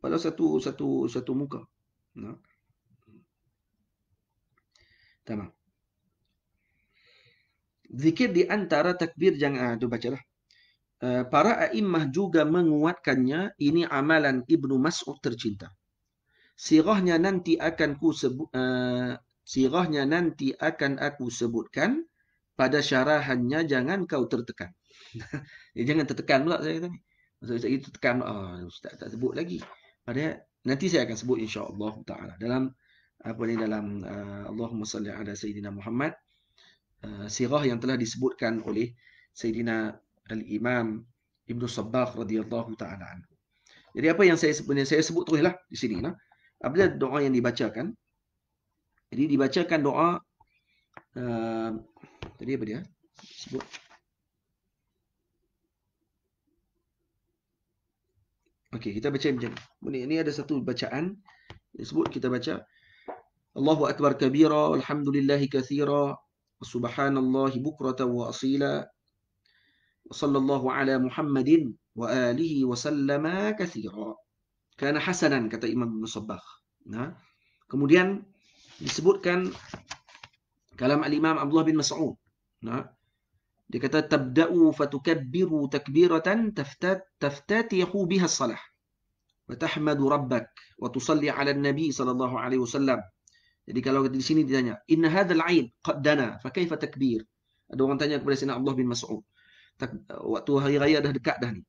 Walau satu satu satu muka. No. Tamam. Zikir di antara takbir jangan ah, tu bacalah. Eh, para a'immah juga menguatkannya. Ini amalan Ibnu Mas'ud tercinta. Sirahnya nanti akan ku sebut, uh, eh, sirahnya nanti akan aku sebutkan pada syarahannya jangan kau tertekan. Ya, jangan tertekan pula saya kata Maksud saya tertekan ah oh, ustaz tak sebut lagi. Pada nanti saya akan sebut insya-Allah taala dalam apa ni dalam uh, Allahumma salli ala sayyidina Muhammad uh, sirah yang telah disebutkan oleh sayyidina al-imam Ibnu Sabbah radhiyallahu taala anhu. Jadi apa yang saya sebenarnya saya sebut teruslah di sini nah. Apabila doa yang dibacakan jadi dibacakan doa uh, Tadi apa dia? Sebut. Okey, kita baca macam ni. Ini ada satu bacaan. Sebut kita baca. Allahu Akbar kabira, alhamdulillah kathira, subhanallah bukrata wa asila, wa sallallahu ala muhammadin wa alihi wa sallama kathira. Kana hasanan, kata Imam Ibn Sabah. Nah. Kemudian disebutkan kalam al-Imam Abdullah bin Mas'ud. Nah. Dia kata tabda'u fatukabbiru takbiratan taftatihu biha salah. Wa tahmadu rabbak wa tusalli 'ala an-nabi sallallahu alaihi wasallam. Jadi kalau kita di sini ditanya, inna hadzal 'ain qaddana, fa kaifa takbir? Ada orang tanya kepada Sina Abdullah bin Mas'ud. Waktu hari raya dah dekat dah ni.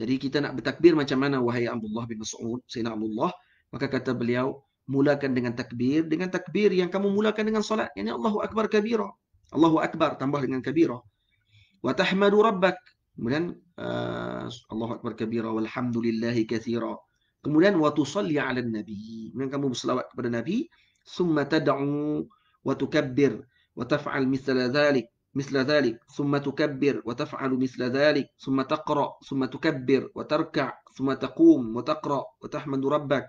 Jadi kita nak bertakbir macam mana wahai Abdullah bin Mas'ud, Sina Abdullah, maka kata beliau, mulakan dengan takbir, dengan takbir yang kamu mulakan dengan solat, yakni Allahu akbar kabira. Allahu Akbar tambah dengan kabira. Wa tahmadu rabbak. Kemudian uh, Allahu Akbar kabira walhamdulillahi kathira. Kemudian wa tusalli ala nabi. Kemudian kamu berselawat kepada nabi. Thumma tad'u wa tukabbir wa taf'al mithla dhalik مثل ذلك ثم تكبر وتفعل مثل ذلك ثم تقرا ثم تكبر وتركع ثم تقوم وتقرا وتحمد ربك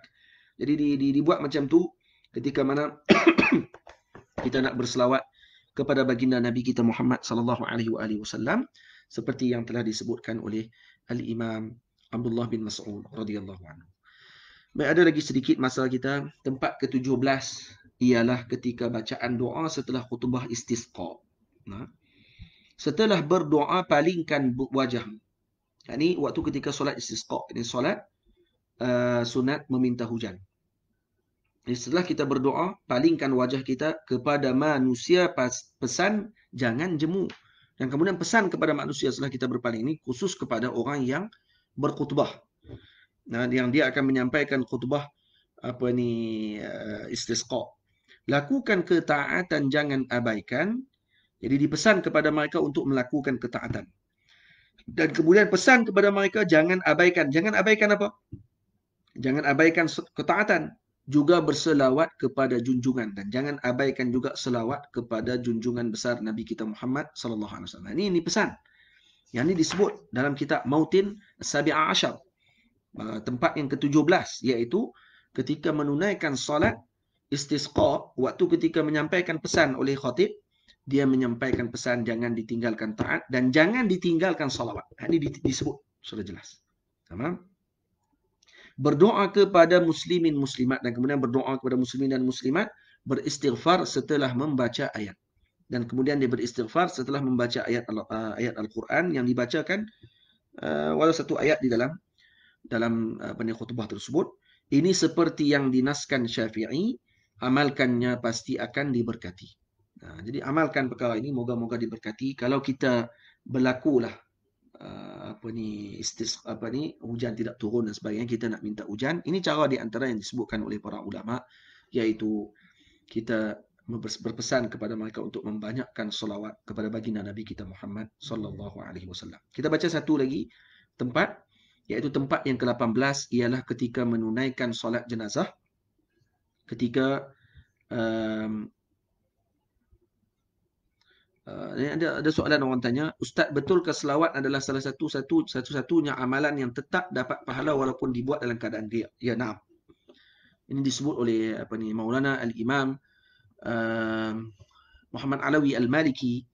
jadi di, di, dibuat macam tu ketika mana kita nak berselawat kepada baginda Nabi kita Muhammad sallallahu alaihi wasallam seperti yang telah disebutkan oleh Al Imam Abdullah bin Mas'ud radhiyallahu anhu. Baik ada lagi sedikit masa kita tempat ke-17 ialah ketika bacaan doa setelah khutbah istisqa. Nah. Setelah berdoa palingkan wajah. Ini waktu ketika solat istisqa. Ini solat uh, sunat meminta hujan setelah kita berdoa, palingkan wajah kita kepada manusia pesan jangan jemu. Dan kemudian pesan kepada manusia setelah kita berpaling ini khusus kepada orang yang berkhutbah. Nah, yang dia akan menyampaikan khutbah apa ni uh, istisqa. Lakukan ketaatan jangan abaikan. Jadi dipesan kepada mereka untuk melakukan ketaatan. Dan kemudian pesan kepada mereka jangan abaikan. Jangan abaikan apa? Jangan abaikan ketaatan juga berselawat kepada junjungan dan jangan abaikan juga selawat kepada junjungan besar Nabi kita Muhammad sallallahu alaihi wasallam. Ini ini pesan. Yang ini disebut dalam kitab Mautin Sabi'a Asyar. Uh, tempat yang ke-17 iaitu ketika menunaikan solat istisqa waktu ketika menyampaikan pesan oleh khatib dia menyampaikan pesan jangan ditinggalkan taat dan jangan ditinggalkan salawat. Ini disebut sudah jelas. Tamam? berdoa kepada muslimin muslimat dan kemudian berdoa kepada muslimin dan muslimat beristighfar setelah membaca ayat dan kemudian dia beristighfar setelah membaca ayat uh, ayat al-Quran yang dibacakan uh, walau satu ayat di dalam dalam uh, apa uh, khutbah tersebut ini seperti yang dinaskan Syafi'i amalkannya pasti akan diberkati. Nah, jadi amalkan perkara ini moga-moga diberkati kalau kita berlakulah Uh, apa ni istis apa ni hujan tidak turun dan sebagainya kita nak minta hujan ini cara di antara yang disebutkan oleh para ulama iaitu kita berpesan kepada mereka untuk membanyakkan solawat kepada baginda Nabi kita Muhammad sallallahu alaihi wasallam. Kita baca satu lagi tempat iaitu tempat yang ke-18 ialah ketika menunaikan solat jenazah ketika um, Uh, ada ada soalan orang tanya, ustaz betulkah selawat adalah salah satu satu satu satunya amalan yang tetap dapat pahala walaupun dibuat dalam keadaan dia? Ya, nah. Ini disebut oleh apa ni Maulana Al Imam uh, eh, Muhammad Alawi Al Maliki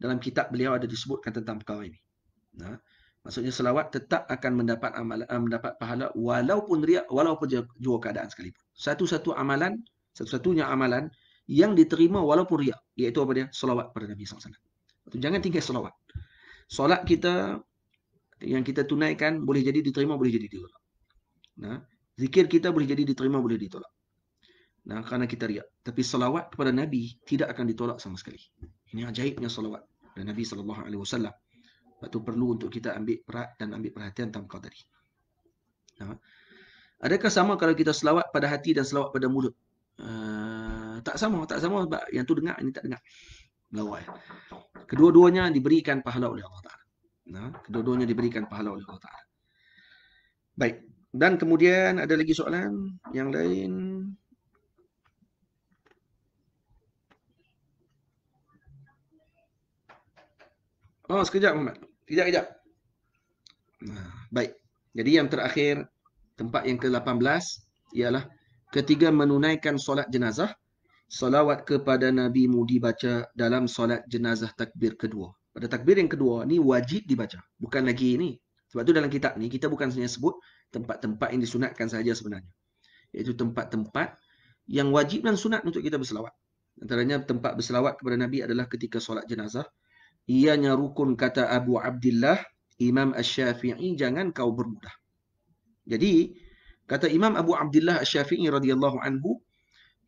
dalam kitab beliau ada disebutkan tentang perkara ini. Nah, maksudnya selawat tetap akan mendapat amal, uh, mendapat pahala walaupun riak walaupun jua keadaan sekalipun. Satu-satu amalan, satu-satunya amalan yang diterima walaupun riak. Iaitu apa dia? Salawat pada Nabi SAW. Jangan tinggal salawat. Salat kita yang kita tunaikan boleh jadi diterima, boleh jadi ditolak. Nah, zikir kita boleh jadi diterima, boleh ditolak. Nah, kerana kita riak. Tapi salawat kepada Nabi tidak akan ditolak sama sekali. Ini ajaibnya salawat pada Nabi Sallallahu Alaihi Wasallam. Itu perlu untuk kita ambil perat dan ambil perhatian tanpa tadi. Nah, adakah sama kalau kita salawat pada hati dan salawat pada mulut? Uh, Ah, tak sama, tak sama sebab yang tu dengar, ini tak dengar. Lawai. Kedua-duanya diberikan pahala oleh Allah Ta'ala. Nah, kedua-duanya diberikan pahala oleh Allah Ta'ala. Baik. Dan kemudian ada lagi soalan yang lain. Oh, sekejap Muhammad. Sekejap, sekejap. Nah, baik. Jadi yang terakhir, tempat yang ke-18 ialah ketiga menunaikan solat jenazah salawat kepada Nabi mu dibaca dalam solat jenazah takbir kedua. Pada takbir yang kedua ni wajib dibaca. Bukan lagi ini Sebab tu dalam kitab ni kita bukan hanya sebut tempat-tempat yang disunatkan saja sebenarnya. Iaitu tempat-tempat yang wajib dan sunat untuk kita berselawat. Antaranya tempat berselawat kepada Nabi adalah ketika solat jenazah. Ianya rukun kata Abu Abdullah Imam Ash-Shafi'i jangan kau bermudah. Jadi kata Imam Abu Abdullah Ash-Shafi'i radhiyallahu anhu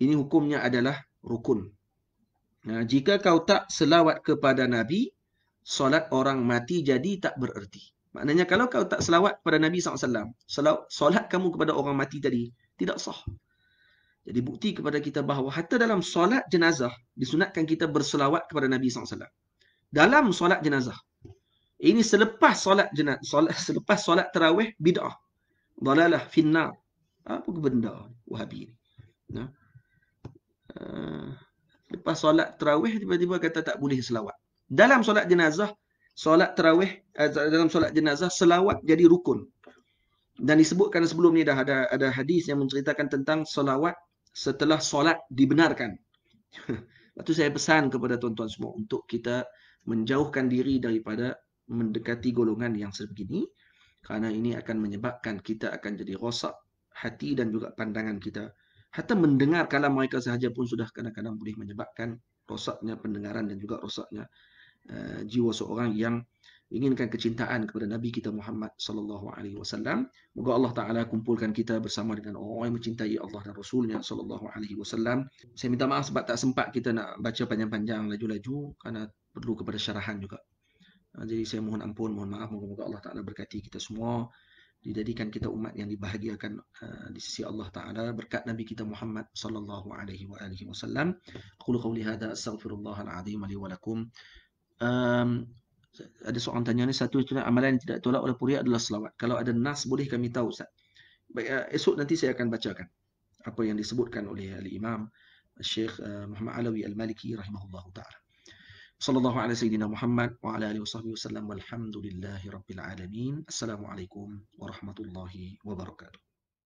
ini hukumnya adalah rukun. Nah, jika kau tak selawat kepada Nabi, solat orang mati jadi tak bererti. Maknanya kalau kau tak selawat kepada Nabi SAW, solat kamu kepada orang mati tadi tidak sah. Jadi bukti kepada kita bahawa hatta dalam solat jenazah, disunatkan kita berselawat kepada Nabi SAW. Dalam solat jenazah. Ini selepas solat jenazah, solat, selepas solat terawih, bid'ah. Dalalah, finna. Apa benda wahabi ini? Nah. Ah, lepas solat terawih tiba-tiba kata tak boleh selawat. Dalam solat jenazah, solat terawih uh, dalam solat jenazah selawat jadi rukun. Dan disebutkan sebelum ni dah ada ada hadis yang menceritakan tentang selawat setelah solat dibenarkan. Lepas saya pesan kepada tuan-tuan semua untuk kita menjauhkan diri daripada mendekati golongan yang sebegini kerana ini akan menyebabkan kita akan jadi rosak hati dan juga pandangan kita Hatta mendengar kalam mereka sahaja pun sudah kadang-kadang boleh menyebabkan rosaknya pendengaran dan juga rosaknya uh, jiwa seorang yang inginkan kecintaan kepada Nabi kita Muhammad sallallahu alaihi wasallam. Moga Allah Taala kumpulkan kita bersama dengan orang yang mencintai Allah dan Rasulnya sallallahu alaihi wasallam. Saya minta maaf sebab tak sempat kita nak baca panjang-panjang laju-laju kerana perlu kepada syarahan juga. Ah, jadi saya mohon ampun, mohon maaf. Moga-moga Allah Taala berkati kita semua dijadikan kita umat yang dibahagiakan uh, di sisi Allah taala berkat nabi kita Muhammad sallallahu alaihi wa alihi wasallam qulu qawli hadza astaghfirullahal azim li wa lakum um, ada soalan tanya ni satu itu amalan yang tidak tolak oleh puria adalah selawat kalau ada nas boleh kami tahu ustaz baik uh, esok nanti saya akan bacakan apa yang disebutkan oleh al-imam Syekh uh, eh, Muhammad Alawi Al-Maliki rahimahullahu taala صلى الله على سيدنا محمد وعلى آله وصحبه وسلم والحمد لله رب العالمين السلام عليكم ورحمة الله وبركاته